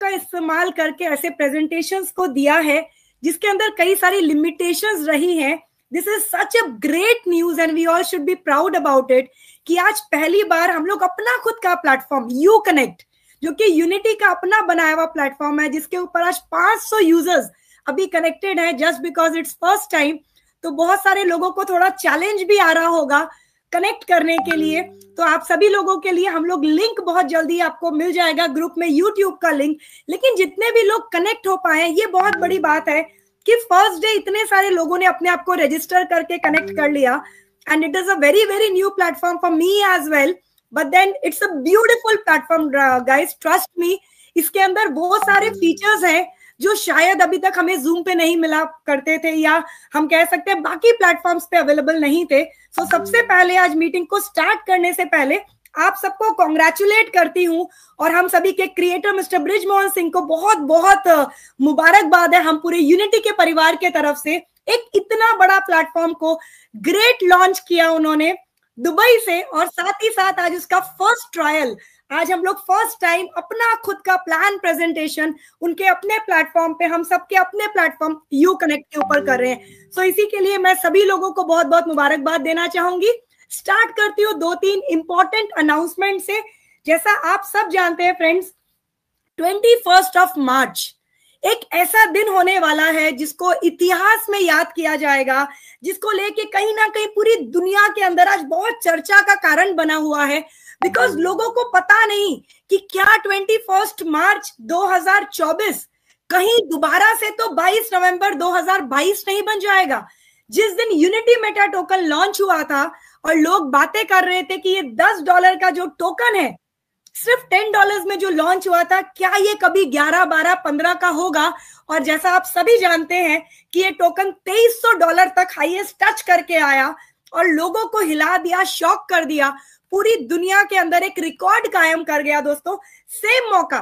का इस्तेमाल करके ऐसे प्रेजेंटेशंस को दिया है जिसके अंदर कई सारी लिमिटेशंस रही हैं this is such a great news and we all should be proud about it कि आज पहली बार हम लोग अपना खुद का प्लेटफॉर्म यू कनेक्ट जो कि यूनिटी का अपना बनाया हुआ प्लेटफॉर्म है जिसके ऊपर आज 500 यूजर्स अभी कनेक्टेड है just because it's first time तो बहुत सारे लोगों को थोड़ा चैलेंज भी आ रहा होगा कनेक्ट करने के लिए तो आप सभी लोगों के लिए हम लोग लिंक बहुत जल्दी आपको मिल जाएगा ग्रुप में यूट्यूब का लिंक लेकिन जितने भी लोग कनेक्ट हो पाए ये बहुत बड़ी बात है कि फर्स्ट डे इतने सारे लोगों ने अपने आप को रजिस्टर करके कनेक्ट कर लिया and it is a very very new platform for me as well but then it's a beautiful platform guys trust me इसके अंदर बहुत सारे फीचर्स है जो शायद अभी तक हमें जूम पे नहीं मिला करते थे या हम कह सकते हैं बाकी प्लेटफॉर्म्स पे अवेलेबल नहीं थे सो so, सबसे पहले आज मीटिंग को स्टार्ट करने से पहले आप सबको कॉन्ग्रेचुलेट करती हूँ और हम सभी के क्रिएटर मिस्टर ब्रिज मोहन सिंह को बहुत बहुत मुबारकबाद है हम पूरे यूनिटी के परिवार के तरफ से एक इतना बड़ा प्लेटफॉर्म को ग्रेट लॉन्च किया उन्होंने दुबई से और साथ ही साथ आज उसका फर्स्ट ट्रायल आज हम लोग फर्स्ट टाइम अपना खुद का प्लान प्रेजेंटेशन उनके अपने प्लेटफॉर्म पे हम सबके अपने प्लेटफॉर्म यू कनेक्ट के ऊपर कर रहे हैं सो so, इसी के लिए मैं सभी लोगों को बहुत बहुत मुबारकबाद देना चाहूंगी स्टार्ट करती हूँ दो तीन इंपॉर्टेंट अनाउंसमेंट से जैसा आप सब जानते हैं friends twenty first of March एक ऐसा दिन होने वाला है जिसको इतिहास में याद किया जाएगा जिसको लेके कहीं ना कहीं पूरी दुनिया के अंदर आज बहुत चर्चा का कारण बना हुआ है बिकॉज लोगों को पता नहीं कि क्या ट्वेंटी फर्स्ट मार्च 2024 कहीं दोबारा से तो 22 नवंबर 2022 नहीं बन जाएगा जिस दिन यूनिटी मेटा टोकन लॉन्च हुआ था और लोग बातें कर रहे थे कि ये 10 डॉलर का जो टोकन है सिर्फ टेन डॉलर में जो लॉन्च हुआ था क्या ये कभी ग्यारह बारह पंद्रह का होगा और जैसा आप सभी जानते हैं कि ये टोकन तेईस सौ डॉलर तक हाईएस्ट टच करके आया और लोगों को हिला दिया शॉक कर दिया पूरी दुनिया के अंदर एक रिकॉर्ड कायम कर गया दोस्तों सेम मौका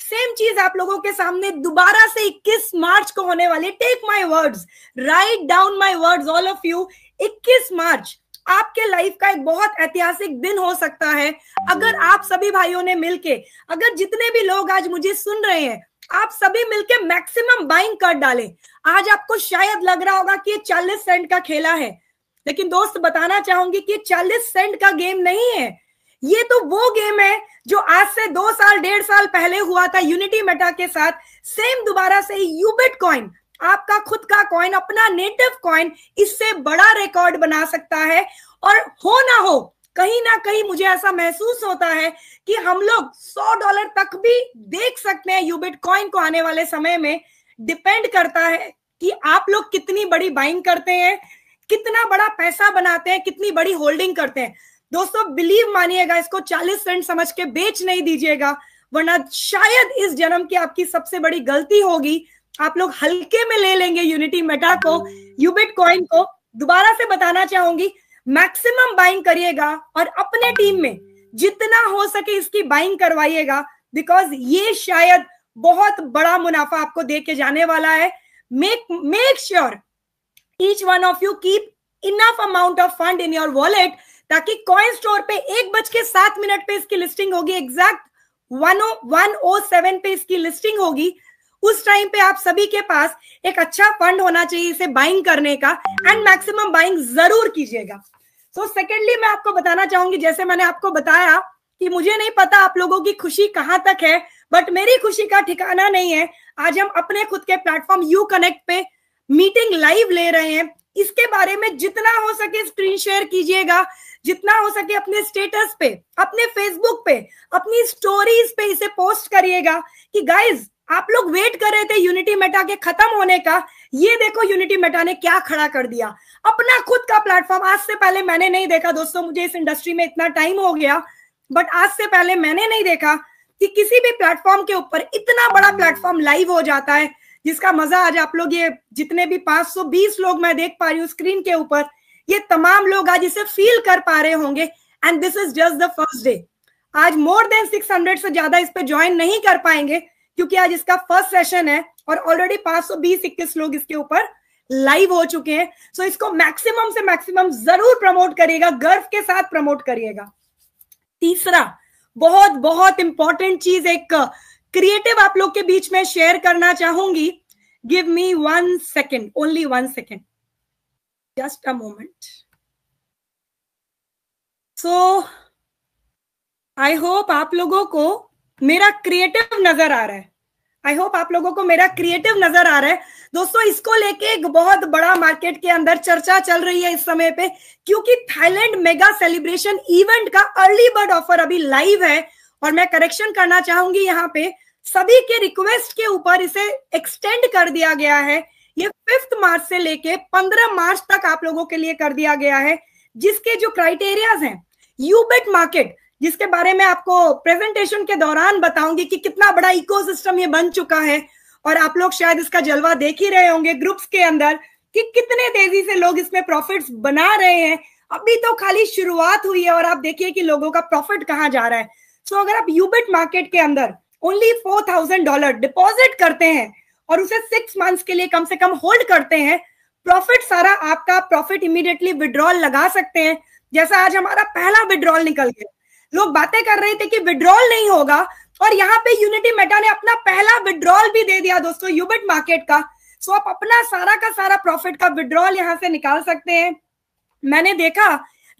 सेम चीज आप लोगों के सामने दोबारा से 21 मार्च को होने वाली take my words write down my words all of you 21 March आपके लाइफ का एक बहुत ऐतिहासिक दिन हो सकता है अगर आप सभी भाइयों ने मिलके अगर जितने भी लोग आज मुझे सुन रहे हैं आप सभी मिलके मैक्सिमम बाइंग कर डालें आज आपको शायद लग रहा होगा कि ये चालीस सेंट का खेला है लेकिन दोस्त बताना चाहूंगी कि चालीस सेंट का गेम नहीं है ये तो वो गेम है जो आज से दो साल डेढ़ साल पहले हुआ था यूनिटी मेटा के साथ सेम दोबारा से यूबिट कॉइन आपका खुद का कॉइन अपना नेटिव कॉइन इससे बड़ा रिकॉर्ड बना सकता है और हो ना हो कहीं ना कहीं मुझे ऐसा महसूस होता है कि हम लोग 100 डॉलर तक भी देख सकते हैं यूबिट कॉइन को आने वाले समय में डिपेंड करता है कि आप लोग कितनी बड़ी बाइंग करते हैं कितना बड़ा पैसा बनाते हैं कितनी बड़ी होल्डिंग करते हैं दोस्तों बिलीव मानिएगा इसको 40 सेंट समझ के बेच नहीं दीजिएगा वरना शायद इस जन्म की आपकी सबसे बड़ी गलती होगी आप लोग हल्के में ले लेंगे यूनिटी मेटा को यूबिट कॉइन को दोबारा से बताना चाहूंगी मैक्सिमम बाइंग करिएगा और अपने टीम में जितना हो सके इसकी बाइंग करवाइएगा बिकॉज ये शायद बहुत बड़ा मुनाफा आपको दे के जाने वाला है make make sure each one of you keep enough amount of fund in your wallet ताकि कॉइन स्टोर पे एक बज के सात मिनट पे इसकी लिस्टिंग होगी exact one O one O seven पे इसकी लिस्टिंग होगी उस टाइम पे आप सभी के पास एक अच्छा फंड होना चाहिए इसे बाइंग करने का एंड मैक्सिमम बाइंग जरूर कीजिएगा सो so सेकेंडली मैं आपको बताना चाहूंगी जैसे मैंने आपको बताया कि मुझे नहीं पता आप लोगों की खुशी कहां तक है बट मेरी खुशी का ठिकाना नहीं है आज हम अपने खुद के प्लेटफॉर्म यू कनेक्ट पे मीटिंग लाइव ले रहे हैं इसके बारे में जितना हो सके स्क्रीन शेयर कीजिएगा जितना हो सके अपने स्टेटस पे अपने फेसबुक पे अपनी स्टोरीज पे इसे पोस्ट करिएगा कि गाइज आप लोग वेट कर रहे थे यूनिटी मेटा के खत्म होने का ये देखो यूनिटी मेटा ने क्या खड़ा कर दिया अपना खुद का प्लेटफॉर्म आज से पहले मैंने नहीं देखा दोस्तों मुझे इस इंडस्ट्री में इतना टाइम हो गया बट आज से पहले मैंने नहीं देखा कि किसी भी प्लेटफॉर्म के ऊपर इतना बड़ा प्लेटफॉर्म लाइव हो जाता है जिसका मजा आज आप लोग ये जितने भी 520 लोग मैं देख पा रही हूँ स्क्रीन के ऊपर ये तमाम लोग आज इसे फील कर पा रहे होंगे and this is just the first day आज मोर देन 600 से ज्यादा इस पे ज्वाइन नहीं कर पाएंगे क्योंकि आज इसका फर्स्ट सेशन है और ऑलरेडी पांच सौ लोग इसके ऊपर लाइव हो चुके हैं सो so इसको मैक्सिमम से मैक्सिमम जरूर प्रमोट करिएगा गर्व के साथ प्रमोट करिएगा तीसरा बहुत बहुत इंपॉर्टेंट चीज एक क्रिएटिव आप लोग के बीच में शेयर करना चाहूंगी give me one second only one second just a moment so I hope आप लोगों को मेरा क्रिएटिव नजर आ रहा है आई होप आप लोगों को मेरा क्रिएटिव नजर आ रहा है दोस्तों इसको लेके एक बहुत बड़ा मार्केट के अंदर चर्चा चल रही है इस समय पे क्योंकि थाईलैंड मेगा सेलिब्रेशन इवेंट का अर्ली बर्ड ऑफर अभी लाइव है और मैं करेक्शन करना चाहूंगी यहाँ पे सभी के रिक्वेस्ट के ऊपर इसे एक्सटेंड कर दिया गया है ये फिफ्थ मार्च से लेके पंद्रह मार्च तक आप लोगों के लिए कर दिया गया है जिसके जो क्राइटेरियाज हैं यूबेट मार्केट जिसके बारे में आपको प्रेजेंटेशन के दौरान बताऊंगी कि कितना बड़ा इकोसिस्टम ये बन चुका है और आप लोग शायद इसका जलवा देख ही रहे होंगे ग्रुप्स के अंदर कि कितने तेजी से लोग इसमें प्रॉफिट्स बना रहे हैं अभी तो खाली शुरुआत हुई है और आप देखिए कि लोगों का प्रॉफिट कहाँ जा रहा है सो अगर आप यूबेट मार्केट के अंदर only four thousand dollar deposit करते हैं और उसे सिक्स मंथ्स के लिए कम से कम होल्ड करते हैं प्रॉफिट सारा आपका प्रॉफिट इमीडिएटली विड्रॉल लगा सकते हैं जैसा आज हमारा पहला विड्रॉल निकल गया लोग बातें कर रहे थे कि विड्रॉल नहीं होगा और यहाँ पे यूनिटी मेटा ने अपना पहला विड्रॉल भी दे दिया दोस्तों यूबिट मार्केट का सो आप अपना सारा का सारा प्रॉफिट का विड्रॉल यहाँ से निकाल सकते हैं मैंने देखा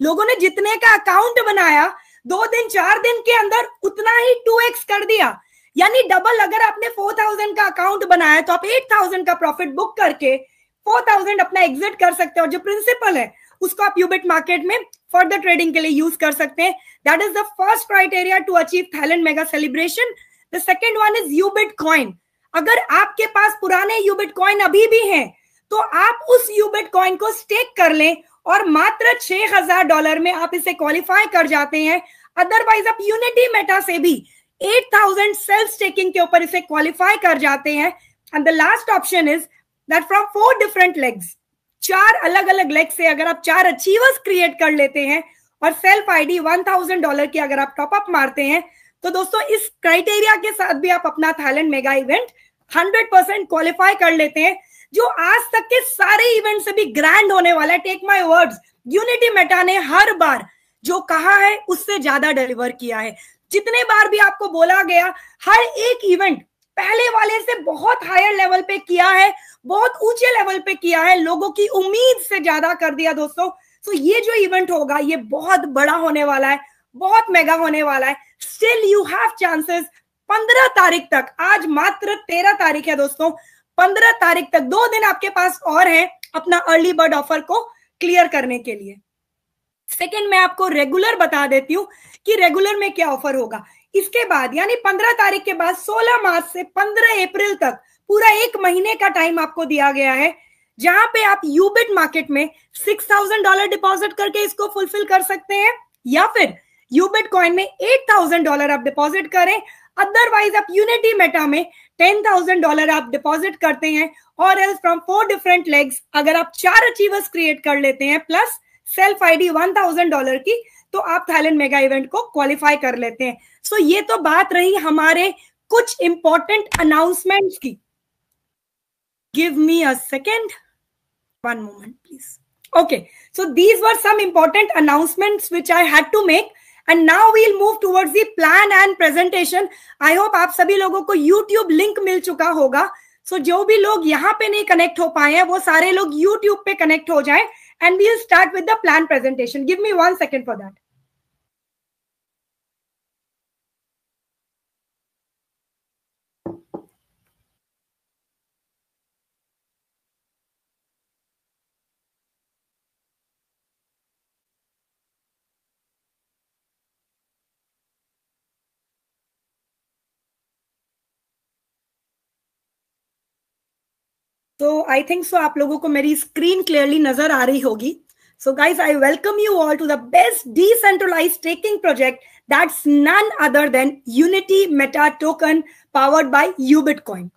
लोगों ने जितने का अकाउंट बनाया दो दिन चार दिन के अंदर उतना ही टू एक्स कर दिया यानी डबल अगर आपने फोर थाउजेंड का अकाउंट बनाया तो आप एट थाउजेंड का प्रॉफिट बुक करके फोर थाउजेंड अपना एग्जिट कर सकते हैं और जो प्रिंसिपल है उसको आप यूबिट मार्केट में फर्दर ट्रेडिंग के लिए यूज कर सकते हैं that is the first criteria to achieve Thailand mega celebration the second one is Ubit coin अगर आपके पास पुराने यूबिट कॉइन अभी भी हैं तो आप उस यूबिट कॉइन को स्टेक कर लें और मात्र छह हजार डॉलर में आप इसे क्वालिफाई कर जाते हैं अदरवाइज आप यूनिटी मेटा से भी 8000 सेल्फ स्टेकिंग के ऊपर इसे क्वालिफाई कर जाते हैं and the last option is that from four different legs चार अलग अलग लेग से अगर आप चार अचीवर्स क्रिएट कर लेते हैं और self ID one thousand dollar की अगर आप टॉपअप मारते हैं तो दोस्तों इस क्राइटेरिया के साथ भी आप अपना Thailand mega event hundred percent qualify कर लेते हैं जो आज तक के सारे इवेंट से भी ग्रैंड होने वाला है take my words Unity Meta ने हर बार जो कहा है उससे ज्यादा डिलीवर किया है जितने बार भी आपको बोला गया हर एक इवेंट पहले वाले से बहुत हायर लेवल पे किया है बहुत ऊंचे लेवल पे किया है लोगों की उम्मीद से ज्यादा कर दिया दोस्तों तो ये जो इवेंट होगा ये बहुत बड़ा होने वाला है बहुत मेगा होने वाला है स्टिल यू हैव चांसेस पंद्रह तारीख तक आज मात्र तेरह तारीख है दोस्तों पंद्रह तारीख तक दो दिन आपके पास और है अपना अर्ली बर्ड ऑफर को क्लियर करने के लिए सेकेंड मैं आपको रेगुलर बता देती हूँ कि रेगुलर में क्या ऑफर होगा इसके बाद यानी पंद्रह तारीख के बाद सोलह मार्च से पंद्रह अप्रैल तक पूरा एक महीने का टाइम आपको दिया गया है जहां पे आप यूबिट मार्केट में सिक्स थाउजेंड डॉलर डिपॉजिट करके इसको फुलफिल कर सकते हैं या फिर यूबिट कॉइन में एट थाउजेंड डॉलर आप डिपॉजिट करें अदरवाइज आप यूनिटी मेटा में टेन थाउजेंड डॉलर आप डिपॉजिट करते हैं और else from four different legs अगर आप चार अचीवर्स क्रिएट कर लेते हैं plus self I D one thousand dollar की तो आप थाईलैंड मेगा इवेंट को क्वालिफाई कर लेते हैं सो so, ये तो बात रही हमारे कुछ इंपॉर्टेंट अनाउंसमेंट की give me a second one moment please okay so these were some important announcement which I had to make and now we'll move towards the plan and presentation I hope आप सभी लोगों को YouTube link मिल चुका होगा सो so, जो भी लोग यहां पे नहीं कनेक्ट हो पाए हैं वो सारे लोग यूट्यूब पे कनेक्ट हो जाएं and we'll start with the plan presentation. Give me one second for that. तो आई थिंक सो आप लोगों को मेरी स्क्रीन क्लियरली नजर आ रही होगी so guys I welcome you all to the best decentralise taking project that's none other than Unity Meta token powered powered by uBitcoin.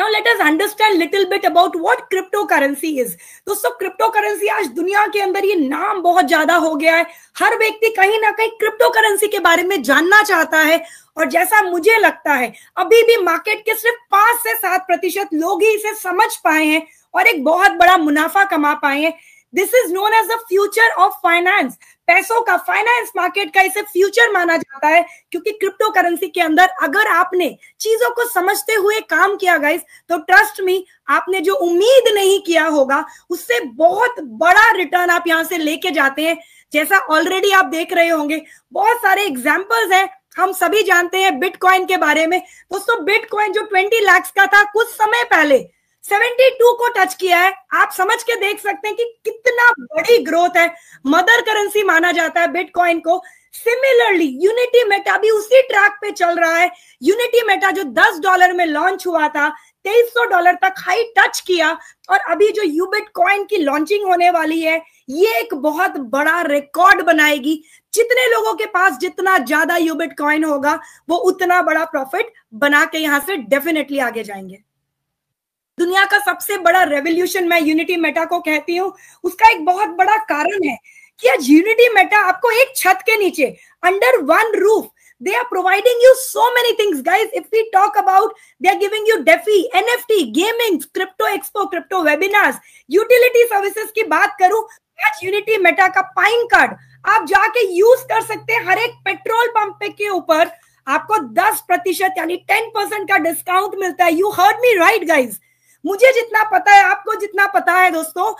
Now let us understand little bit about what cryptocurrency is. दोस्तों cryptocurrency आज दुनिया के अंदर ये नाम बहुत ज्यादा हो गया है हर व्यक्ति कहीं ना कहीं cryptocurrency के बारे में जानना चाहता है और जैसा मुझे लगता है अभी भी मार्केट के सिर्फ पांच से सात प्रतिशत लोग ही इसे समझ पाए हैं और एक बहुत बड़ा मुनाफा कमा पाए हैं this is known as the future of finance पैसों का फाइनेंस मार्केट का इसे फ्यूचर माना जाता है क्योंकि क्रिप्टो करेंसी के अंदर अगर आपने चीजों को समझते हुए काम किया गाइस तो ट्रस्ट में आपने जो उम्मीद नहीं किया होगा उससे बहुत बड़ा रिटर्न आप यहां से लेके जाते हैं जैसा ऑलरेडी आप देख रहे होंगे बहुत सारे एग्जाम्पल्स हैं हम सभी जानते हैं बिटकॉइन के बारे में दोस्तों बिटकॉइन जो 20 लाख का था कुछ समय पहले 72 को टच किया है आप समझ के देख सकते हैं कि कितना बड़ी ग्रोथ है मदर करेंसी माना जाता है बिटकॉइन को सिमिलरली यूनिटी मेटा भी उसी ट्रैक पे चल रहा है यूनिटी मेटा जो 10 डॉलर में लॉन्च हुआ था 2300 डॉलर तक हाई टच किया और अभी जो यूबिट कॉइन की लॉन्चिंग होने वाली है ये एक बहुत बड़ा रिकॉर्ड बनाएगी जितने लोगों के पास जितना ज्यादा यूबिट कॉइन होगा वो उतना बड़ा प्रॉफिट बना के यहां से डेफिनेटली आगे जाएंगे दुनिया का सबसे बड़ा रेवोल्यूशन मैं यूनिटी मेटा को कहती हूँ उसका एक बहुत बड़ा कारण है कि आज यूनिटी मेटा आपको एक छत के नीचे under one roof they are providing you so many things guys if we talk about they are giving you defi nft gaming crypto expo crypto webinars utility services की बात करूं आज यूनिटी मेटा का पाइन कार्ड आप जाके use कर सकते हैं हर एक पेट्रोल पंप के ऊपर आपको 10 प्रतिशत यानी 10 परसेंट का डिस्काउंट मिलता है you heard me right guys मुझे जितना पता है आपको जितना पता है दोस्तों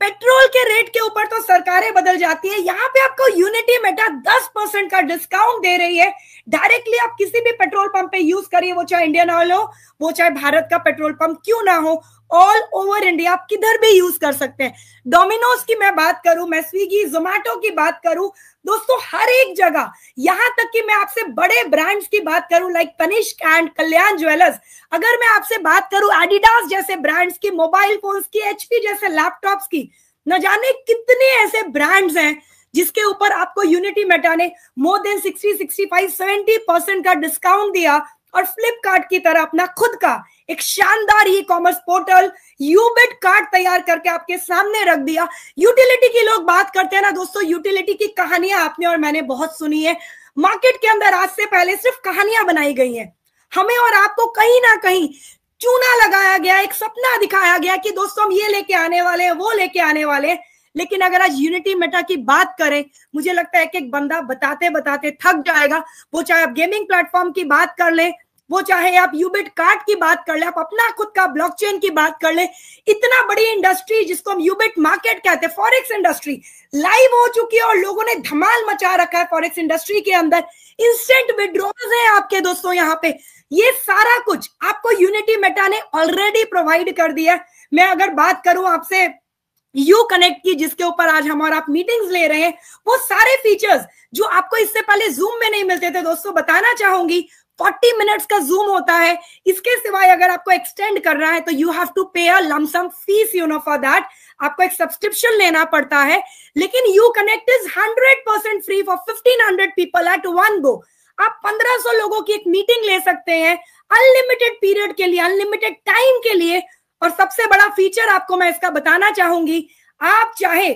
पेट्रोल के रेट के ऊपर तो सरकारें बदल जाती है यहाँ पे आपको यूनिटी मेटा 10 परसेंट का डिस्काउंट दे रही है डायरेक्टली आप किसी भी पेट्रोल पंप पे यूज करिए वो चाहे इंडियन ऑयल हो वो चाहे भारत का पेट्रोल पंप क्यों ना हो ऑल ओवर इंडिया आप किधर भी यूज कर सकते हैं डोमिनोज की मैं बात करूं मैं स्विगी जोमेटो की बात करूं दोस्तों हर एक जगह यहां तक कि मैं आपसे बड़े ब्रांड्स की बात करूं like Tanishq and Kalyan jewellers अगर मैं आपसे बात करूं एडिडास जैसे ब्रांड्स की मोबाइल फोन्स की एचपी जैसे लैपटॉप्स की न जाने कितने ऐसे ब्रांड्स हैं जिसके ऊपर आपको यूनिटी मेटा ने more than sixty sixty five seventy percent का डिस्काउंट दिया और फ्लिपकार्ट की तरह अपना खुद का एक शानदार e commerce portal Ubit card तैयार करके आपके सामने रख दिया यूटिलिटी की लोग बात करते हैं ना दोस्तों यूटिलिटी की कहानियां आपने और मैंने बहुत सुनी है मार्केट के अंदर आज से पहले सिर्फ कहानियां बनाई गई हैं हमें और आपको कहीं ना कहीं चूना लगाया गया एक सपना दिखाया गया कि दोस्तों हम ये लेके आने वाले हैं वो लेके आने वाले हैं लेकिन अगर आज यूनिटी मेटा की बात करें मुझे लगता है कि एक बंदा बताते बताते थक जाएगा वो चाहे आप गेमिंग प्लेटफॉर्म की बात कर ले वो चाहे आप यूबिट कार्ड की बात कर ले आप अपना खुद का ब्लॉकचेन की बात कर ले इतना बड़ी इंडस्ट्री जिसको हम यूबिट मार्केट कहते हैं फॉरेक्स इंडस्ट्री लाइव हो चुकी है और लोगों ने धमाल मचा रखा है फॉरेक्स इंडस्ट्री के अंदर इंस्टेंट विड्रॉज है आपके दोस्तों यहाँ पे ये सारा कुछ आपको यूनिटी मेटा ने ऑलरेडी प्रोवाइड कर दिया मैं अगर बात करूं आपसे यू कनेक्ट की जिसके ऊपर आज हम और आप मीटिंग्स ले रहे हैं वो सारे फीचर्स जो आपको इससे पहले जूम में नहीं मिलते थे दोस्तों बताना चाहूंगी फोर्टी मिनट्स का जूम होता है इसके सिवाय अगर आपको एक्सटेंड करना है तो you have to pay a lumpsum fees you know for that आपको एक सब्सक्रिप्शन लेना पड़ता है लेकिन U Connect is hundred percent free for fifteen hundred people at one go आप 1500 लोगों की एक मीटिंग ले सकते हैं अनलिमिटेड पीरियड के लिए अनलिमिटेड टाइम के लिए और सबसे बड़ा फीचर आपको मैं इसका बताना चाहूंगी आप चाहे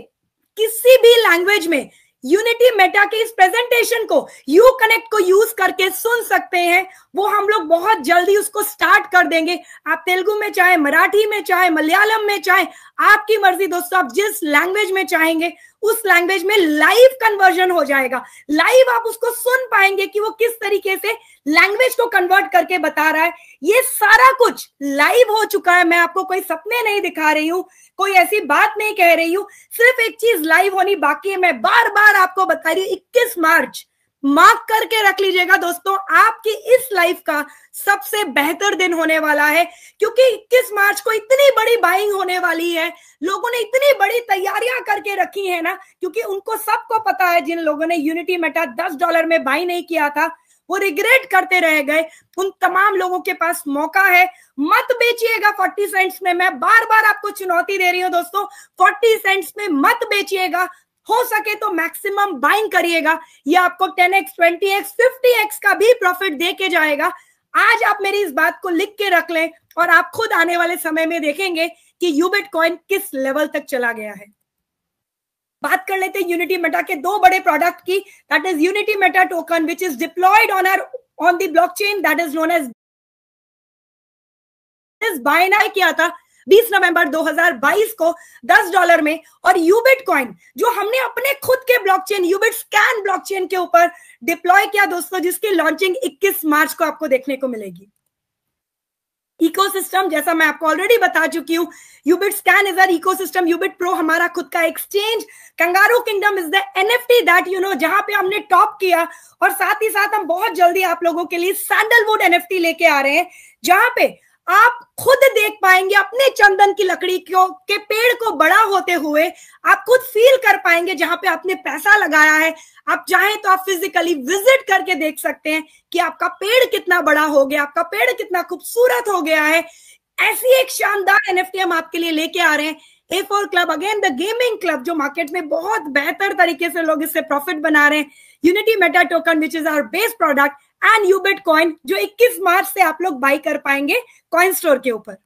किसी भी लैंग्वेज में यूनिटी मेटा के इस प्रेजेंटेशन को यू कनेक्ट को यूज करके सुन सकते हैं वो हम लोग बहुत जल्दी उसको स्टार्ट कर देंगे आप तेलुगु में चाहे मराठी में चाहे मलयालम में चाहे आपकी मर्जी दोस्तों आप जिस लैंग्वेज में चाहेंगे उस लैंग्वेज में लाइव कन्वर्जन हो जाएगा लाइव आप उसको सुन पाएंगे कि वो किस तरीके से लैंग्वेज को कन्वर्ट करके बता रहा है ये सारा कुछ लाइव हो चुका है मैं आपको कोई सपने नहीं दिखा रही हूं कोई ऐसी बात नहीं कह रही हूं सिर्फ एक चीज लाइव होनी बाकी है मैं बार बार आपको बता रही हूं इक्कीस मार्च मार्क करके रख लीजिएगा दोस्तों आपकी इस लाइफ का सबसे बेहतर दिन होने वाला है क्योंकि 21 मार्च को इतनी बड़ी बाइंग होने वाली है लोगों ने इतनी बड़ी तैयारियां करके रखी है ना क्योंकि उनको सबको पता है जिन लोगों ने यूनिटी मेटा दस डॉलर में बाई नहीं किया था वो रिग्रेट करते रह गए उन तमाम लोगों के पास मौका है मत बेचिएगा 40 सेंट्स में मैं बार बार आपको चुनौती दे रही हूं दोस्तों 40 सेंट्स में मत बेचिएगा हो सके तो मैक्सिमम बाइंग करिएगा ये आपको 10x 20x 50x का भी प्रॉफिट दे के जाएगा आज आप मेरी इस बात को लिख के रख लें और आप खुद आने वाले समय में देखेंगे कि यूबिट कॉइन किस लेवल तक चला गया है बात कर लेते हैं यूनिटी मेटा के दो बड़े प्रोडक्ट की that is Unity Meta token which is deployed on our on the blockchain that is known as buy किया था 20 नवंबर 2022 को 10 डॉलर में और यूबिट कॉइन जो हमने अपने खुद के ब्लॉकचेन यूबिट स्कैन ब्लॉकचेन के ऊपर डिप्लॉय किया दोस्तों जिसकी लॉन्चिंग 21 मार्च को आपको देखने को मिलेगी इकोसिस्टम जैसा मैं आपको ऑलरेडी बता चुकी हूँ Ubit scan is our ecosystem Ubit pro हमारा खुद का exchange Kangaroo Kingdom is the NFT that you know जहां पे हमने टॉप किया और साथ ही साथ हम बहुत जल्दी आप लोगों के लिए सैंडलवुड एनएफटी लेके आ रहे हैं जहां पे आप खुद देख पाएंगे अपने चंदन की लकड़ी को के पेड़ को बड़ा होते हुए आप खुद फील कर पाएंगे जहां पे आपने पैसा लगाया है आप चाहें तो आप फिजिकली विजिट करके देख सकते हैं कि आपका पेड़ कितना बड़ा हो गया आपका पेड़ कितना खूबसूरत हो गया है ऐसी एक शानदार एन हम आपके लिए लेके आ रहे हैं A four club again the gaming club जो मार्केट में बहुत बेहतर तरीके से लोग इससे प्रॉफिट बना रहे हैं Unity Meta token which is our best product and Ubit coin जो 21 मार्च से आप लोग बाई कर पाएंगे कॉइन स्टोर के ऊपर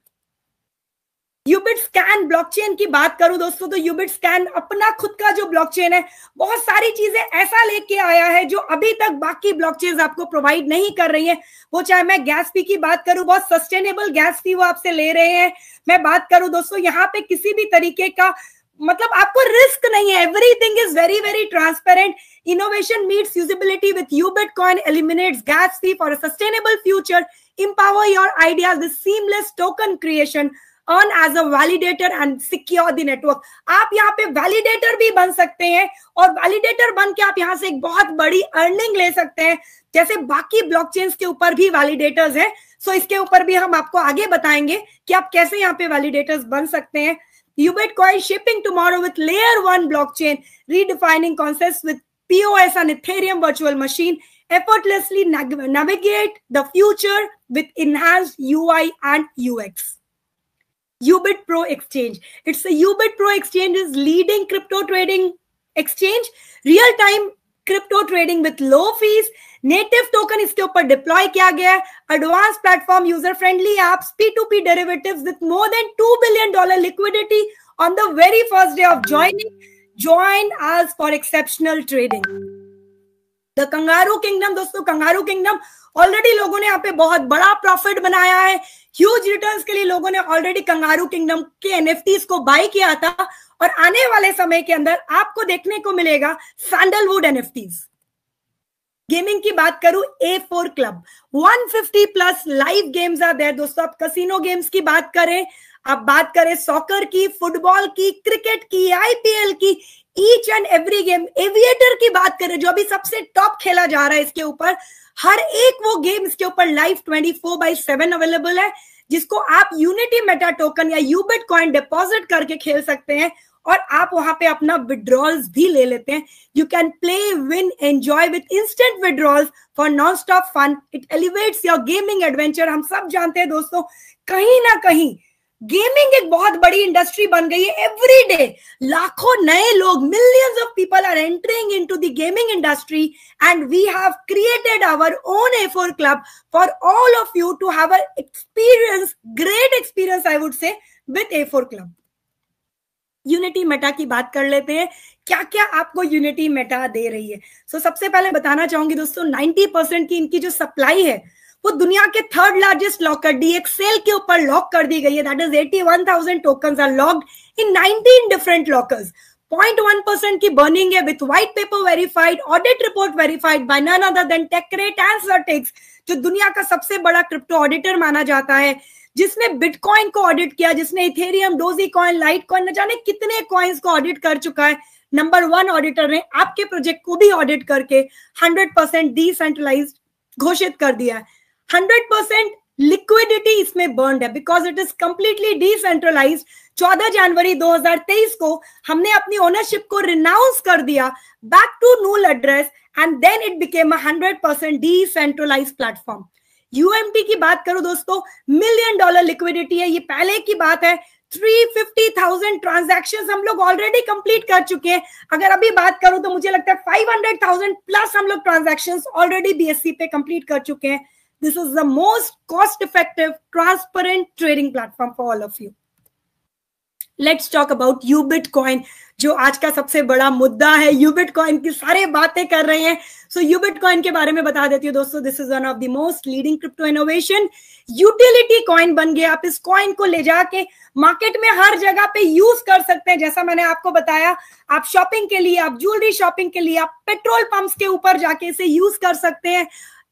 यूबिट स्कैन ब्लॉकचेन की बात करूं दोस्तों तो यूबिट स्कैन अपना खुद का जो ब्लॉकचेन है बहुत सारी चीजें ऐसा लेके आया है जो अभी तक बाकी ब्लॉकचेन्स आपको प्रोवाइड नहीं कर रही है वो चाहे मैं गैस फी की बात करूं बहुत सस्टेनेबल गैस फी वो आपसे ले रहे हैं मैं बात करूं दोस्तों यहाँ पे किसी भी तरीके का मतलब आपको रिस्क नहीं है everything is very very transparent innovation meets usability with U coin eliminate gas fee for sustainable future empower your ideas with seamless token creation earn as a validator and secure the network आप यहाँ पे validator भी बन सकते हैं और validator बन के आप यहाँ से एक बहुत बड़ी earning ले सकते हैं जैसे बाकी ब्लॉक चेन्स के ऊपर भी वैलिडेटर्स हैं सो इसके ऊपर भी हम आपको आगे बताएंगे कि आप कैसे यहाँ पे वैलिडेटर्स बन सकते हैं UBITCoin shipping tomorrow with layer one blockchain, redefining concepts with POS and Ethereum virtual machine, effortlessly nav- navigate the future with enhanced UI and UX. UBIT Pro Exchange. It's a UBIT Pro Exchange is leading crypto trading exchange, real-time crypto trading with low fees native token इसके ऊपर deploy किया गया है advance platform user friendly apps P to P derivative with more than two billion dollar liquidity on the very first day of joining join us for exceptional trading the Kangaroo Kingdom दोस्तों Kangaroo Kingdom already लोगों ने यहाँ पे बहुत बड़ा profit बनाया है huge returns के लिए लोगों ने ऑलरेडी कंगारू किंगडम के एन को बाई किया था और आने वाले समय के अंदर आपको देखने को मिलेगा सैंडलवुड एनएफटीज गेमिंग की बात करूं A four club 150 plus live games are there दोस्तों आप कसिनो गेम्स की बात करें आप बात करें सॉकर की फुटबॉल की क्रिकेट की आईपीएल की each and every game Aviator की बात करें जो अभी सबसे टॉप खेला जा रहा है इसके ऊपर हर एक वो गेम इसके ऊपर live twenty four by seven available है जिसको आप यूनिटी मेटा टोकन या यूबेट कॉइन डिपॉजिट करके खेल सकते हैं और आप वहां पे अपना विड्रॉल्स भी ले लेते हैं you can play win enjoy with instant withdrawals for non stop fun it elevates your gaming adventure हम सब जानते हैं दोस्तों कहीं ना कहीं गेमिंग एक बहुत बड़ी इंडस्ट्री बन गई है एवरी डे लाखों नए लोग millions of people are entering into gaming industry and we have created our own A four club for all of you to have a experience great experience I would say with A four club Unity Meta की बात कर लेते हैं क्या क्या आपको Unity Meta दे रही है सो so, सबसे पहले बताना चाहूंगी दोस्तों 90 परसेंट की इनकी जो सप्लाई है वो दुनिया के third largest locker DxSale के ऊपर लॉक कर दी गई है that is eighty one thousand token are locked in nineteen different lockers point one percent की बर्निंग है with white paper verified audit report verified by none other than TechRate and जो दुनिया का सबसे बड़ा क्रिप्टो ऑडिटर माना जाता है जिसने बिटकॉइन को ऑडिट किया जिसने Ethereum Dogecoin Litecoin न जाने कितने कॉइन्स को ऑडिट कर चुका है नंबर वन ऑडिटर ने आपके प्रोजेक्ट को भी ऑडिट करके हंड्रेड परसेंट डिसेंट्रलाइज घोषित कर दिया है हंड्रेड परसेंट लिक्विडिटी इसमें बर्न है because it is completely decentralize 14 जनवरी 2023 को हमने अपनी ओनरशिप को रिनाउंस कर दिया back to null address and then it became hundred percent decentralize platform UMT की बात करो दोस्तों मिलियन डॉलर लिक्विडिटी है ये पहले की बात है 350,000 ट्रांजेक्शन हम लोग ऑलरेडी कंप्लीट कर चुके हैं अगर अभी बात करूं तो मुझे लगता है 500,000 प्लस हम लोग ट्रांजेक्शन ऑलरेडी बीएससी पे कंप्लीट कर चुके हैं this is the most cost effective transparent trading platform for all of you let's talk about U coin जो आज का सबसे बड़ा मुद्दा है यू कॉइन की सारे बातें कर रहे हैं सो यू कॉइन के बारे में बता देती हूँ दोस्तों this is one of the most leading crypto innovation utility coin बन गया आप इस कॉइन को ले जाके मार्केट में हर जगह पे यूज कर सकते हैं जैसा मैंने आपको बताया आप शॉपिंग के लिए आप ज्वेलरी शॉपिंग के लिए आप पेट्रोल पंप्स के ऊपर जाके इसे यूज कर सकते हैं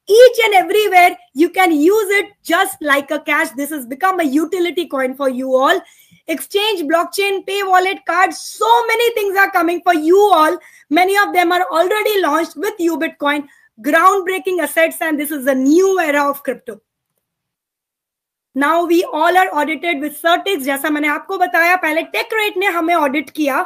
each and everywhere you can use it just like a cash this has become a utility coin for you all exchange blockchain pay wallet cards so many things are coming for you all many of them are already launched with ubitcoin groundbreaking assets and this is a new era of crypto Now we all are audited with सर्टिक्स जैसा मैंने आपको बताया पहले take rate ने हमें audit किया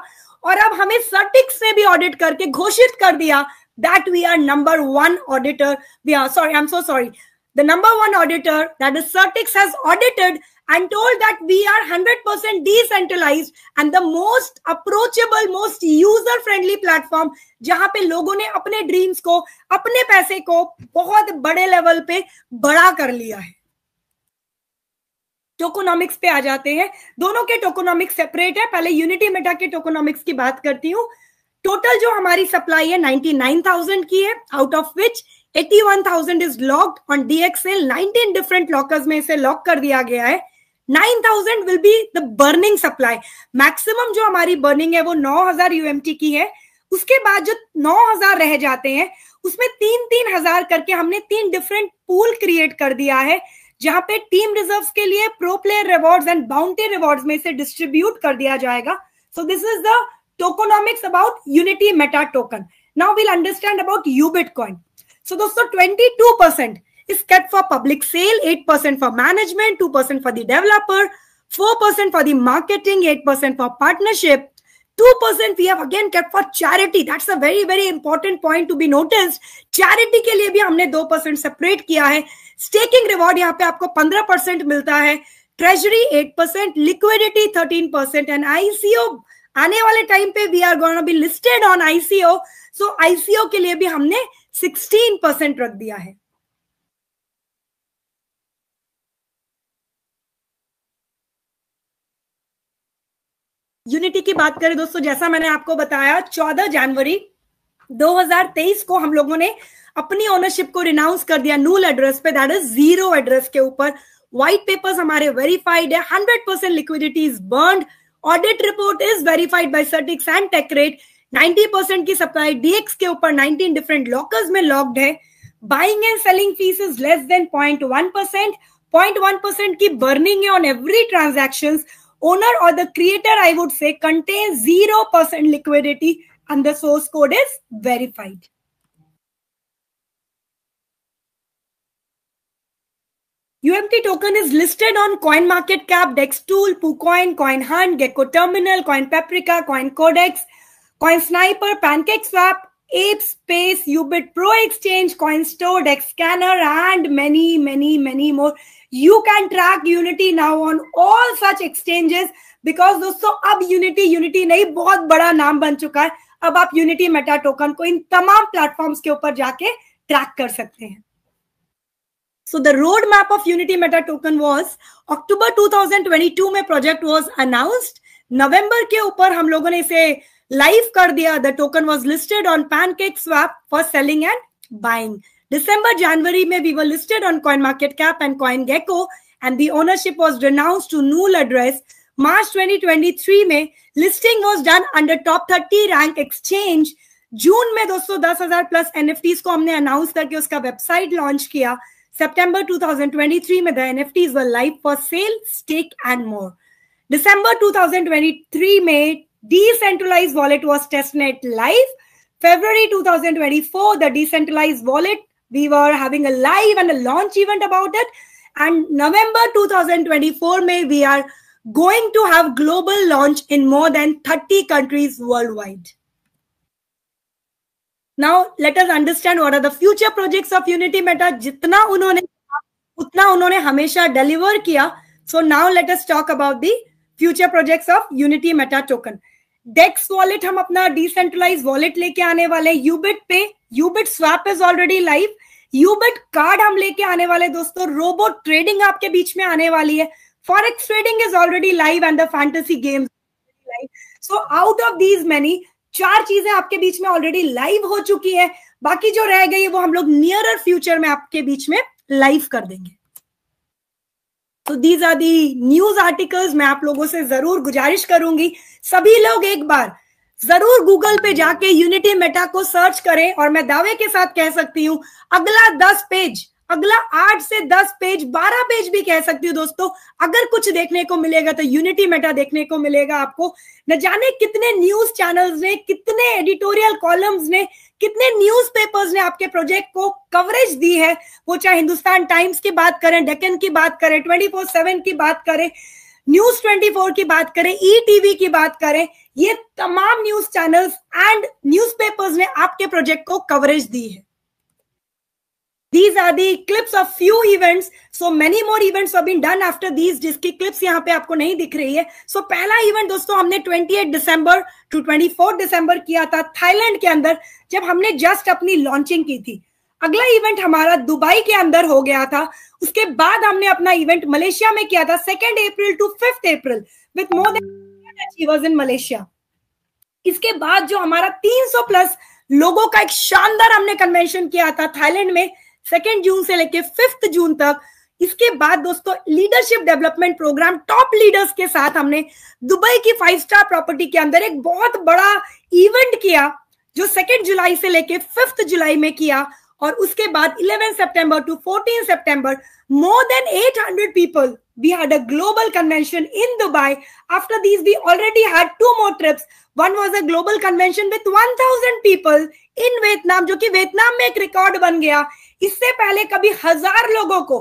और अब हमें सर्टिक्स ने भी ऑडिट करके घोषित कर दिया that we are number one auditor. We are sorry, I'm so sorry. The number one auditor, that is Certix, has audited and told that we are 100% decentralized and the most approachable, most user friendly platform जहां पे लोगों ने अपने dreams को अपने पैसे को बहुत बड़े लेवल पे बड़ा कर लिया है टोकोनॉमिक्स पे आ जाते हैं दोनों के टोकोनॉमिक्स सेपरेट है पहले यूनिटी मेटा के टोकोनॉमिक्स की बात करती हूँ टोटल जो हमारी सप्लाई है 99,000 की है out of which 81,000 is locked on DxSale 19 different lockers में इसे लॉक कर दिया गया है 9,000 will be the burning supply maximum जो हमारी बर्निंग है वो 9,000 यूएमटी की है उसके बाद जो 9,000 रह जाते हैं उसमें तीन तीन हजार करके हमने तीन डिफरेंट पूल क्रिएट कर दिया है जहां पे टीम रिजर्व के लिए pro player rewards and boundary rewards में से डिस्ट्रीब्यूट कर दिया जाएगा so this is the tokenomics about Unity Meta token. Now we'll understand about UBitcoin. So those are 22% is kept for public sale, 8% for management, 2% for the developer, 4% for the marketing, 8% for partnership, 2% we have again kept for charity. That's a very, very important point to be noticed. Charity के लिए भी हमने 2% separate किया है staking reward यहाँ पे आपको 15% मिलता है ट्रेजरी 8%, लिक्विडिटी 13% एंड आईसीओ आने वाले टाइम पे we are gonna be listed on ICO so ICO के लिए भी हमने 16 परसेंट रख दिया है यूनिटी की बात करें दोस्तों जैसा मैंने आपको बताया 14 जनवरी 2023 को हम लोगों ने अपनी ओनरशिप को रिनाउंस कर दिया नूल एड्रेस पे दैट इज जीरो एड्रेस के ऊपर व्हाइट पेपर्स हमारे वेरीफाइड है hundred percent liquidity is burn audit report is verified by CertiK and TechRate 90% की सप्लाई डीएक्स के ऊपर 19 डिफरेंट लॉकर्स में लॉक्ड है buying and selling fees is less than 0.1% 0.1% की बर्निंग है ऑन एवरी ट्रांजेक्शन ओनर और the creator I would say contain 0% liquidity and the source code is verified UMT token is listed on CoinMarketCap, DexTool, KuCoin, CoinHunt, Gecko Terminal, CoinPaprika, CoinCodex, CoinSniper, PancakeSwap, Ape Space, Ubit Pro Exchange, CoinStore, DexScanner, and many, many, many more. You can track Unity now on all such exchanges because दोस्तों अब Unity Unity नहीं बहुत बड़ा नाम बन चुका है अब आप Unity Meta Token को इन तमाम platforms के ऊपर जाके track कर सकते हैं So the roadmap of Unity Meta Token was October 2022 में project was announced. November के upper हम लोगों ने इसे live कर दिया. The token was listed on PancakeSwap for selling and buying. December January में we were listed on CoinMarketCap and CoinGecko and the ownership was renounced to null address. March 2023 में listing was done under top 30 rank exchange. June में दोस्तों plus NFTs को हमने announce करके उसका website launch किया. September 2023 में the NFTs were live for sale, stake and more. December 2023 में decentralized wallet was testnet live. February 2024 the decentralized wallet we were having a live and a launch event about it. And November 2024 May we are going to have global launch in more than 30 countries worldwide. Now let us understand what are the future projects of Unity Meta जितना उन्होंने उतना उन्होंने हमेशा deliver किया so now let us talk about the future projects of Unity Meta token dex wallet हम अपना decentralize wallet लेके आने वाले यूबिट पे Ubit swap is already live Ubit card हम लेके आने वाले दोस्तों रोबोट ट्रेडिंग आपके बीच में आने वाली है forex forex trading is already live and the fantasy live so out of these many चार चीजें आपके बीच में ऑलरेडी लाइव हो चुकी है बाकी जो रह गई है वो हम लोग नियरर फ्यूचर में आपके बीच में लाइव कर देंगे तो these are the news articles मैं आप लोगों से जरूर गुजारिश करूंगी सभी लोग एक बार जरूर गूगल पे जाके यूनिटी मेटा को सर्च करें और मैं दावे के साथ कह सकती हूं अगला दस पेज अगला आठ से दस पेज बारह पेज भी कह सकती हूँ दोस्तों अगर कुछ देखने को मिलेगा तो यूनिटी मेटा देखने को मिलेगा आपको न जाने कितने न्यूज चैनल्स ने कितने एडिटोरियल कॉलम्स ने कितने न्यूज पेपर्स ने आपके प्रोजेक्ट को कवरेज दी है वो चाहे हिंदुस्तान टाइम्स की बात करें डेकन की बात करें ट्वेंटी फोर सेवन की बात करें न्यूज फोर की बात करें ई e टीवी की बात करें ये तमाम न्यूज चैनल्स एंड न्यूज ने आपके प्रोजेक्ट को कवरेज दी है These are the clips of few events. So many more events have been done after these, जिसकी clips यहाँ पे आपको नहीं दिख रही है. So पहला event दोस्तों हमने 28 दिसंबर टू 24 दिसंबर किया था थाईलैंड के अंदर जब हमने जस्ट अपनी लॉन्चिंग की थी. अगला इवेंट हमारा दुबई के अंदर हो गया था उसके बाद हमने अपना इवेंट मलेशिया में किया था second April to fifth April with more than achievers in Malaysia इसके बाद जो हमारा 300 प्लस लोगों का एक शानदार हमने कन्वेंशन किया था थाईलैंड में सेकेंड जून से लेके फिफ्थ जून तक इसके बाद दोस्तों leadership development program top leaders के साथ हमने दुबई की फाइव स्टार प्रॉपर्टी के अंदर एक बहुत बड़ा इवेंट किया जो सेकेंड जुलाई से लेके फिफ्थ जुलाई में किया और उसके बाद eleventh September to fourteen September more than eight hundred people we had a global convention in Dubai. After these, we already had two more trips. One was a global convention with 1,000 people in Vietnam, जो कि Vietnam में एक record बन गया इससे पहले कभी हजार लोगों को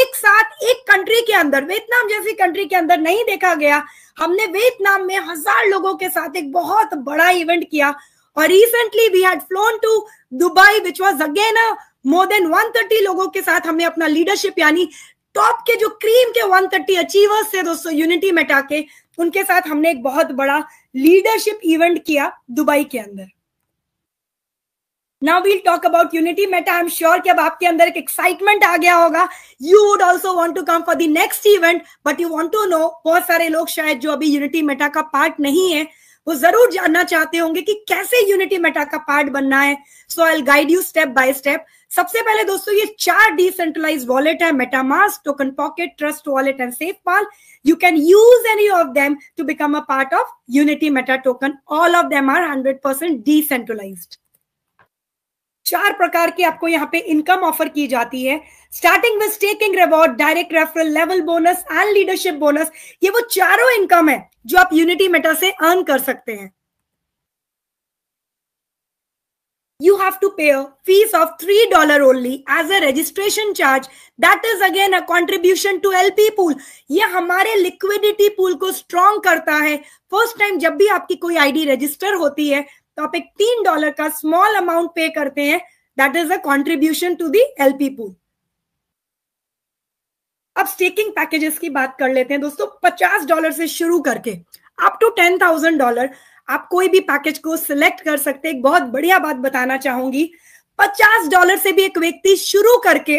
एक साथ एक कंट्री के अंदर वियतनाम जैसी कंट्री के अंदर नहीं देखा गया हमने वियतनाम में हजार लोगों के साथ एक बहुत बड़ा इवेंट किया और recently we had flown to Dubai which was again more than 130 लोगों के साथ हमने अपना लीडरशिप यानी टॉप तो के जो क्रीम के 130 थर्टी अचीवर्स थे दोस्तों यूनिटी में टाके उनके साथ हमने एक बहुत बड़ा लीडरशिप इवेंट किया दुबई के अंदर now we'll talk about Unity Meta I am sure कि अब आपके अंदर एक एक्साइटमेंट आ गया होगा you would also want to come for the next event but you want to know बहुत सारे लोग शायद जो अभी यूनिटी मेटा का पार्ट नहीं है वो जरूर जानना चाहते होंगे कि कैसे यूनिटी मेटा का पार्ट बनना है so I guide you step by step सबसे पहले दोस्तों ये चार डिसेंट्रलाइज वॉलेट है MetaMask TokenPocket Trust Wallet and SafePal you can use any of them to become a part of Unity Meta token all of them are hundred percent decentralize चार प्रकार की आपको यहाँ पे income offer की जाती है starting with staking reward direct referral level bonus and leadership bonus ये वो चारों इनकम है जो आप यूनिटी मेटा से अर्न कर सकते हैं you have to pay a fees of three dollar only as a registration charge. That is again a contribution to LP pool. ये हमारे liquidity pool को strong करता है First time जब भी आपकी कोई ID register होती है तो आप एक तीन dollar का small amount pay करते हैं That is a contribution to the LP pool. अब staking packages की बात कर लेते हैं दोस्तों पचास dollar से शुरू करके up to ten thousand dollar आप कोई भी पैकेज को सिलेक्ट कर सकते एक बहुत बढ़िया बात बताना चाहूंगी पचास डॉलर से भी एक व्यक्ति शुरू करके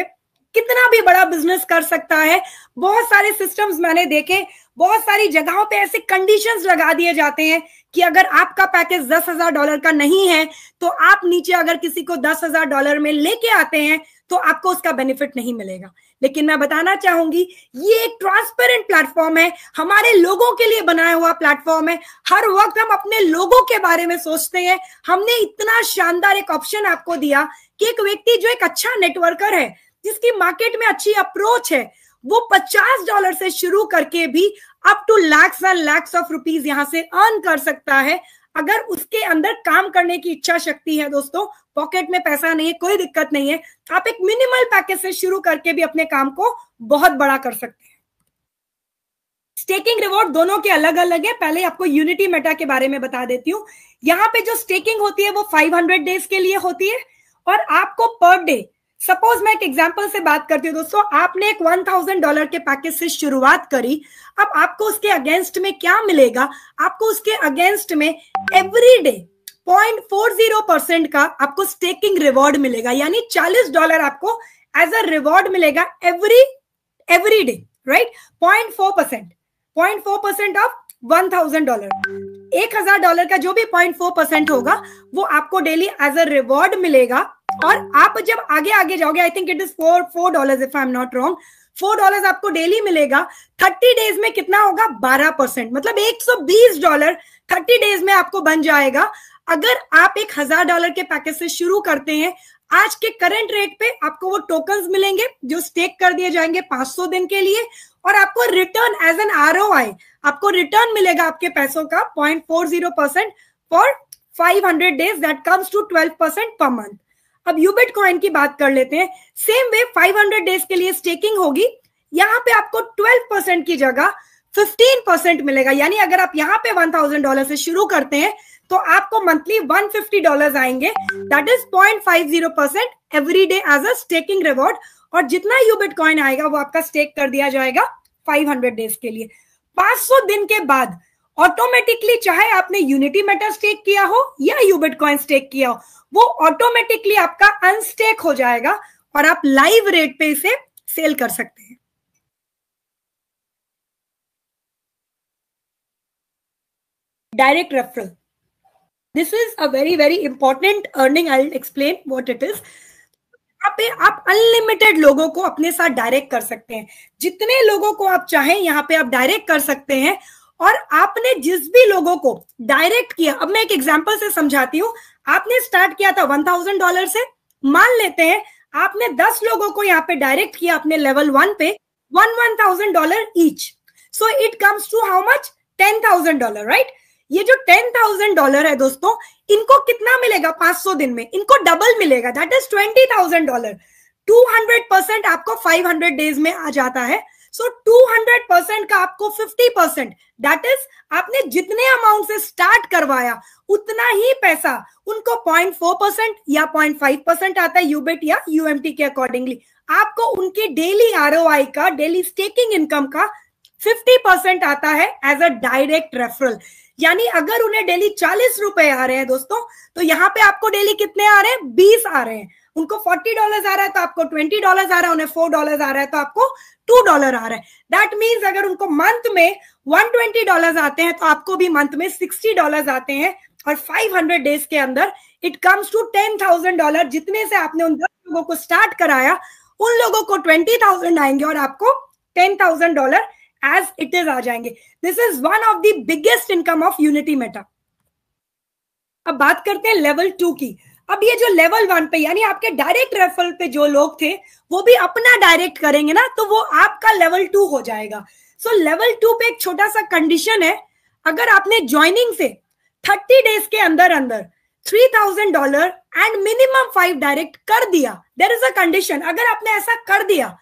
कितना भी बड़ा बिजनेस कर सकता है बहुत सारे सिस्टम्स मैंने देखे बहुत सारी जगहों पे ऐसे कंडीशंस लगा दिए जाते हैं कि अगर आपका पैकेज दस हजार डॉलर का नहीं है तो आप नीचे अगर किसी को दस हजार डॉलर में लेके आते हैं तो आपको उसका बेनिफिट नहीं मिलेगा लेकिन मैं बताना चाहूंगी ये एक ट्रांसपेरेंट प्लेटफॉर्म है हमारे लोगों के लिए बनाया हुआ प्लेटफॉर्म है हर वक्त हम अपने लोगों के बारे में सोचते हैं हमने इतना शानदार एक ऑप्शन आपको दिया कि एक व्यक्ति जो एक अच्छा नेटवर्कर है जिसकी मार्केट में अच्छी अप्रोच है वो पचास डॉलर से शुरू करके भी up to lakhs and lakhs of rupees यहां से अर्न कर सकता है अगर उसके अंदर काम करने की इच्छा शक्ति है दोस्तों पॉकेट में पैसा नहीं है कोई दिक्कत नहीं है आप एक मिनिमल पैकेज से शुरू करके भी अपने काम को बहुत बड़ा कर सकते हैं स्टेकिंग रिवॉर्ड दोनों के अलग अलग है पहले आपको यूनिटी मेटा के बारे में बता देती हूँ यहाँ पे जो स्टेकिंग होती है वो 500 डेज के लिए होती है और आपको पर डे सपोज मैं एक एग्जाम्पल से बात करती हूँ दोस्तों आपने एक वन थाउजेंड डॉलर के पैकेज से शुरुआत करी अब आपको उसके अगेंस्ट में क्या मिलेगा आपको उसके अगेंस्ट में every day point four zero percent का आपको स्टेकिंग रिवॉर्ड मिलेगा यानी चालीस डॉलर आपको एज अ रिवॉर्ड मिलेगा every every day right point four percent point four percent of one thousand dollar एक हजार डॉलर का जो भी पॉइंट फोर परसेंट होगा वो आपको डेली एज अ रिवॉर्ड मिलेगा और आप जब आगे आगे जाओगे I think it is four four dollar if I am not wrong four dollar आपको डेली मिलेगा थर्टी डेज में कितना होगा बारह परसेंट मतलब एक सौ बीस डॉलर थर्टी डेज में आपको बन जाएगा अगर आप एक हजार डॉलर के पैकेज से शुरू करते हैं आज के करंट रेट पे आपको वो टोकन मिलेंगे जो स्टेक कर दिए जाएंगे 500 दिन के लिए और आपको रिटर्न एज एन आर आपको रिटर्न मिलेगा आपके पैसों का point four zero percent for five hundred days that comes to twelve percent per month अब यूबिट कॉइन की बात कर लेते हैं सेम वे 500 डेज के लिए स्टेकिंग होगी यहाँ पे आपको 12 परसेंट की जगह 15 परसेंट मिलेगा यानी अगर आप यहाँ पे 1000 डॉलर से शुरू करते हैं तो आपको मंथली 150 डॉलर्स आएंगे that is 0.50 percent every day as a staking reward और जितना यूबिट कॉइन आएगा वो आपका स्टेक कर दिया जाएगा 500 डेज के लिए 500 दिन के बाद ऑटोमेटिकली चाहे आपने यूनिटी मेटर स्टेक किया हो या यूबिट कॉइन स्टेक किया हो वो ऑटोमेटिकली आपका अनस्टेक हो जाएगा और आप लाइव रेट पे इसे सेल कर सकते हैं direct referral this is a very very important earning I explain what it is पे आप अनलिमिटेड लोगों को अपने साथ डायरेक्ट कर सकते हैं जितने लोगों को आप चाहें यहाँ पे आप डायरेक्ट कर सकते हैं और आपने जिस भी लोगों को डायरेक्ट किया अब मैं एक एग्जाम्पल से समझाती हूँ आपने स्टार्ट किया था वन थाउजेंड डॉलर से मान लेते हैं आपने दस लोगों को यहाँ पे डायरेक्ट किया अपने लेवल वन पे one one thousand dollar each so it comes to how much ten thousand dollar right ये जो टेन थाउजेंड डॉलर है दोस्तों इनको कितना मिलेगा पांच सौ दिन में इनको डबल मिलेगा that is twenty thousand dollar two hundred percent आपको फाइव हंड्रेड डेज में आ जाता है सो टू हंड्रेड परसेंट का आपको फिफ्टी परसेंट दैट इज आपने जितने अमाउंट से स्टार्ट करवाया उतना ही पैसा उनको पॉइंट फोर परसेंट या पॉइंट फाइव परसेंट आता है यूबेट e या यूएमटी के अकॉर्डिंगली आपको उनके डेली आर का डेली स्टेकिंग इनकम का फिफ्टी परसेंट आता है एज अ डायरेक्ट रेफरल यानी अगर उन्हें डेली चालीस रुपए आ रहे हैं दोस्तों तो यहाँ पे आपको डेली कितने आ रहे हैं बीस आ रहे हैं उनको फोर्टी डॉलर आ रहा है तो आपको ट्वेंटी डॉलर आ रहा है उन्हें फोर डॉलर आ रहा है तो आपको टू डॉलर आ रहा है दैट मीन्स अगर उनको मंथ में वन ट्वेंटी डॉलर आते हैं तो आपको भी मंथ में सिक्सटी डॉलर आते हैं और फाइव हंड्रेड डेज के अंदर it comes to ten thousand dollar जितने से आपने उन दस लोगों को स्टार्ट कराया उन लोगों को ट्वेंटी थाउजेंड आएंगे और आपको ten thousand dollar as it is आ जाएंगे this is one of the biggest income of Unity Meta अब बात करते हैं लेवल टू की अब ये जो लेवल वन पे यानी आपके डायरेक्ट रेफरल पे जो लोग थे वो भी अपना डायरेक्ट करेंगे ना तो वो आपका लेवल टू हो जाएगा सो लेवल टू पे एक छोटा सा कंडीशन है अगर आपने ज्वाइनिंग से थर्टी डेज के अंदर अंदर three thousand dollar and minimum five direct कर दिया देर इज अ कंडीशन अगर आपने ऐसा कर दिया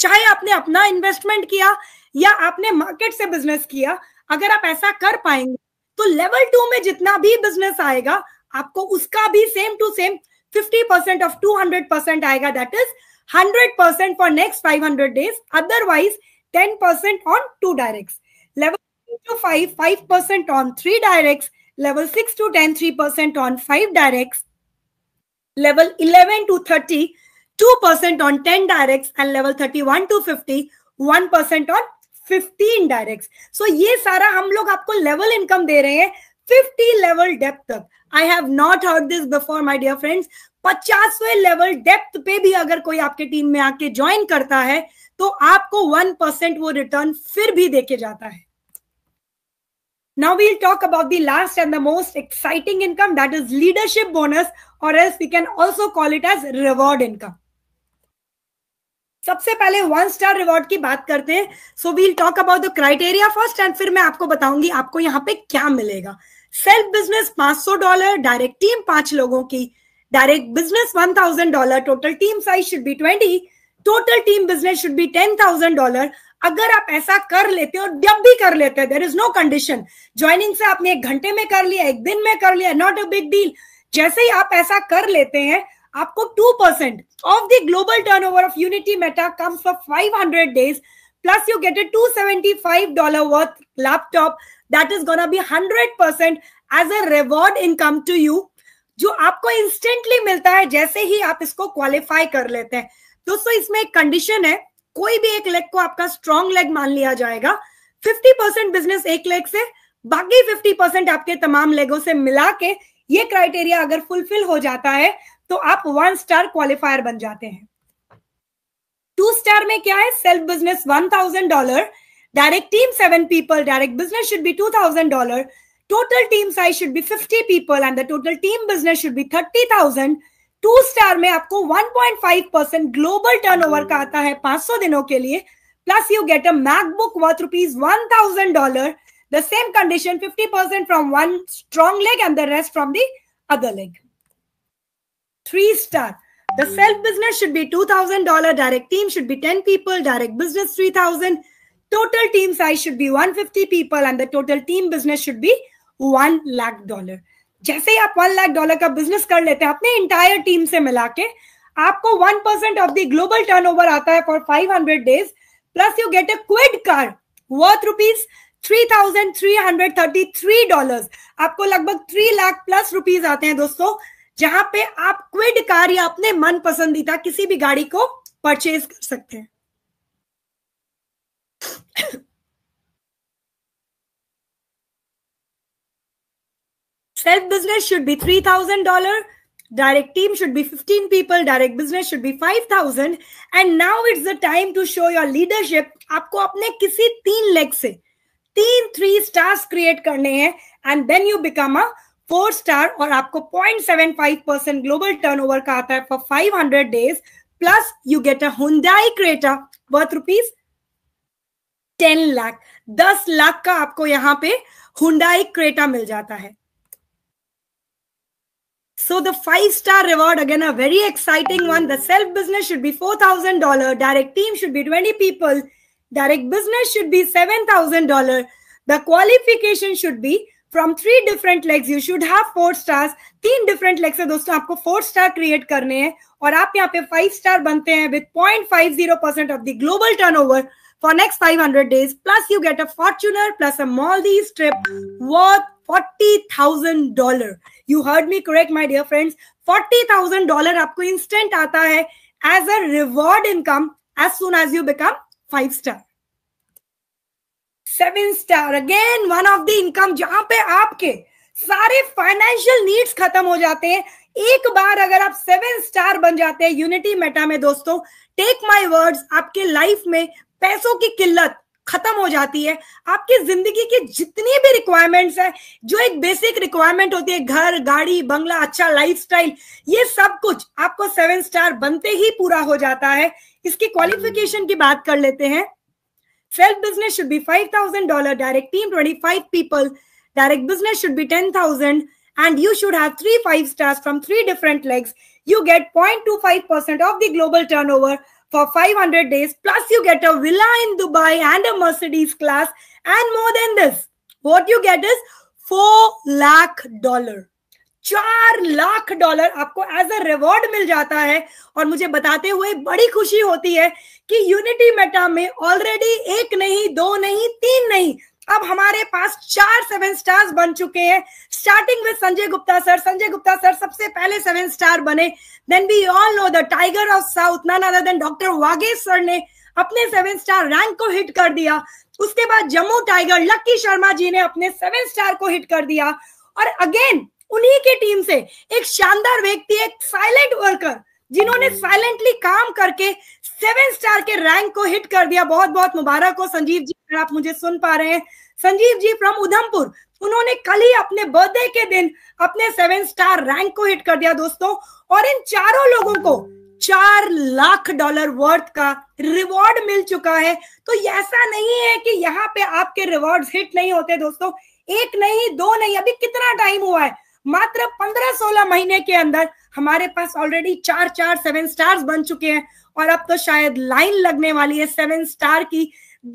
चाहे आपने अपना इन्वेस्टमेंट किया या आपने मार्केट से बिजनेस किया अगर आप ऐसा कर पाएंगे तो लेवल टू में जितना भी बिजनेस आएगा आपको उसका भी same to same fifty percent of two hundred percent आएगा that is hundred percent for next five hundred days otherwise ten percent on two direct level two five five percent on three direct level six to ten three percent on five direct level eleven to thirty two percent on ten direct and level thirty one to fifty one percent on fifteen direct so ये सारा हम लोग आपको level income दे रहे हैं 50 level depth तक I have not heard this before my dear friends पचासवें level depth पे भी अगर कोई आपके टीम में आके ज्वाइन करता है तो आपको वन परसेंट वो रिटर्न फिर भी देके जाता है now we'll talk about the last and the most exciting income that is leadership bonus और as we can also call it as reward income सबसे पहले वन स्टार रिवॉर्ड की बात करते हैं so we'll talk about the criteria first and फिर मैं आपको बताऊंगी आपको यहाँ पे क्या मिलेगा self business 500 dollar direct team पांच लोगों की direct business 1000 dollar total team size should be 20 total team business should be 10000 dollar अगर आप ऐसा कर लेते हो जब भी कर लेते हैं there is no condition joining से आपने एक घंटे में कर लिया एक दिन में कर लिया नॉट अ बिग डील जैसे ही आप ऐसा कर लेते हैं आपको two percent of the global turnover of Unity Meta comes for five hundred days plus you get a two seventy five dollar worth laptop that is gonna be hundred percent as a reward income to you जो आपको instantly मिलता है जैसे ही आप इसको qualify कर लेते हैं दोस्तों इसमें एक कंडीशन है कोई भी एक लेग को आपका स्ट्रॉन्ग लेग मान लिया जाएगा फिफ्टी परसेंट बिजनेस एक लेग से बाकी फिफ्टी परसेंट आपके तमाम लेगों से मिला के ये क्राइटेरिया अगर फुलफिल हो जाता है तो आप वन स्टार क्वालिफायर बन जाते हैं टू स्टार में क्या है self business one thousand dollar Direct team, seven people. Direct business should be $2,000. Total team size should be 50 people and the total team business should be 30,000. thousand. Two star में आपको 1.5 percent global turnover का आता है 500 दिनों के लिए Plus you get a MacBook worth rupees 1000 thousand dollar. The same condition 50 percent from one strong leg and the rest from the other leg. Three star. The self business should be $2,000, direct team should be 10 people, direct business 3,000, total team size should be 150 people and the total team business should be 1 lakh dollar जैसे ही आप 1 lakh dollar का business कर लेते हैं अपने entire team से मिला के आपको 1% ऑफ द ग्लोबल टर्नओवर आता है for 500 days plus you get a Kwid car worth rupees 3,333 आपको लगभग 3 लाख प्लस रुपीस आते हैं दोस्तों जहां पे आप क्विड कार या अपने मन पसंदीदा किसी भी गाड़ी को परचेज कर सकते हैं Self business should be $3,000. Direct team should be 15 people. Direct business should be 5,000. And now it's the time to show your leadership. आपको अपने किसी तीन लेग से तीन थ्री स्टार्स क्रिएट करने हैं and then you become a four star और आपको 0.75 परसेंट ग्लोबल टर्नओवर का आता है for 500 days plus you get a Hyundai Creta worth rupees ten lakh दस लाख का आपको यहां पे हुंडाई क्रेटा मिल जाता है so the five star reward again a very exciting one the self business should be four thousand dollar direct team should be twenty people direct business should be seven thousand dollar the qualification should be from three different legs you should have four stars तीन different legs है दोस्तों आपको four star create करने हैं और आप यहाँ पे फाइव स्टार बनते हैं with point five zero percent of the global turnover for next 500 days plus you get a fortuner plus a maldives trip worth $40000 you heard me correct my dear friends $40000 aapko instant aata hai as a reward income as soon as you become five star seven star again one of the income जहां पे आपके सारे financial needs खत्म हो जाते हैं एक बार अगर आप सेवन स्टार बन जाते हैं यूनिटी मेटा में दोस्तों टेक माय वर्ड्स आपके लाइफ में पैसों की किल्लत खत्म हो जाती है आपकी जिंदगी की जितनी भी रिक्वायरमेंट्स है जो एक बेसिक रिक्वायरमेंट होती है घर गाड़ी बंगला अच्छा लाइफस्टाइल ये सब कुछ आपको सेवन स्टार बनते ही पूरा हो जाता है इसकी क्वालिफिकेशन की बात कर लेते हैं self business should be five thousand dollar direct team twenty five people direct business should be ten thousand three five should from three different legs you get point two five percent of the global turnover for 500 days. Plus, you get a villa in Dubai and a Mercedes class, and more than this. What you get is 4 lakh dollar. चार lakh dollar आपको as a reward मिल जाता है और मुझे बताते हुए बड़ी खुशी होती है कि यूनिटी मेटा में ऑलरेडी एक नहीं दो नहीं तीन नहीं अब हमारे पास चार सेवन स्टार्स बन चुके हैं starting with Sanjay Gupta sir Sanjay Gupta sir सबसे पहले सेवन स्टार बने then we all know the tiger of south none other than doctor Vagesh sir ने अपने सेवन स्टार रैंक को हिट कर दिया उसके बाद जम्मू टाइगर लक्की शर्मा जी ने अपने सेवन स्टार को हिट कर दिया और अगेन उन्हीं की टीम से एक शानदार व्यक्ति एक साइलेंट वर्कर जिन्होंने साइलेंटली hmm. काम करके सेवन स्टार के रैंक को हिट कर दिया बहुत बहुत मुबारक हो संजीव जी अगर आप मुझे सुन पा रहे हैं संजीव जी फ्रॉम उधमपुर उन्होंने कल ही अपने बर्थडे के दिन अपने सेवन स्टार रैंक को हिट कर दिया दोस्तों और इन चारों लोगों को चार लाख डॉलर वर्थ का रिवॉर्ड मिल चुका है तो ऐसा नहीं है कि यहाँ पे आपके रिवॉर्ड हिट नहीं होते दोस्तों एक नहीं दो नहीं अभी कितना टाइम हुआ है मात्र पंद्रह सोलह महीने के अंदर हमारे पास ऑलरेडी चार चार सेवन स्टार्स बन चुके हैं और अब तो शायद लाइन लगने वाली है सेवन स्टार की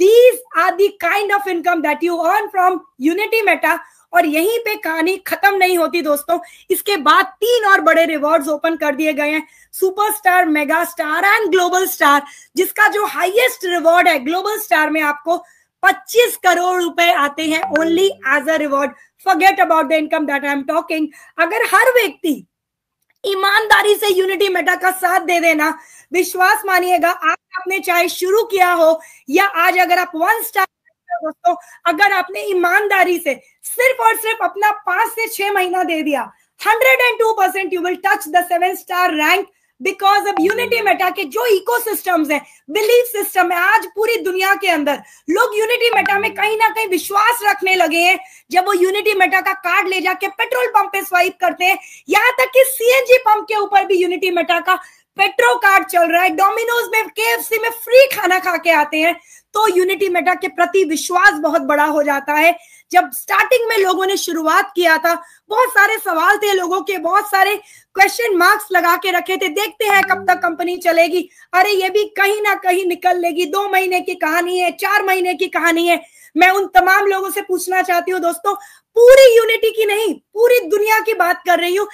these are the kind of income that you earn from Unity Meta और यहीं पे कहानी खत्म नहीं होती दोस्तों इसके बाद तीन और बड़े रिवॉर्ड ओपन कर दिए गए हैं superstar mega star and global star जिसका जो हाईएस्ट रिवॉर्ड है ग्लोबल स्टार में आपको 25 करोड़ रुपए आते हैं only as a reward forget about the income that I am talking अगर हर व्यक्ति ईमानदारी से यूनिटी मेटा का साथ दे देना विश्वास मानिएगा आज आपने चाहे शुरू किया हो या आज अगर आप वन स्टार दोस्तों अगर आपने ईमानदारी से सिर्फ और सिर्फ अपना पांच से छह महीना दे दिया hundred and two percent you will touch the seven star rank because अब यूनिटी मेटा के जो इको सिस्टम है बिलीफ सिस्टम है आज पूरी दुनिया के अंदर लोग यूनिटी मेटा में कहीं ना कहीं विश्वास रखने लगे हैं जब वो यूनिटी मेटा का कार्ड ले जाके पेट्रोल पंप पे स्वाइप करते हैं यहां तक कि सीएनजी पंप के ऊपर भी यूनिटी मेटा का पेट्रो कार्ड चल रहा है डोमिनोज में के में फ्री खाना खा के आते हैं तो यूनिटी मेटा के प्रति विश्वास बहुत बड़ा हो जाता है जब स्टार्टिंग में लोगों ने शुरुआत किया था बहुत सारे सवाल थे लोगों के बहुत सारे क्वेश्चन मार्क्स लगा के रखे थे देखते हैं कब तक कंपनी चलेगी अरे ये भी कहीं ना कहीं निकल लेगी दो महीने की कहानी है चार महीने की कहानी है मैं उन तमाम लोगों से पूछना चाहती हूँ दोस्तों पूरी यूनिटी की नहीं पूरी दुनिया की बात कर रही हूं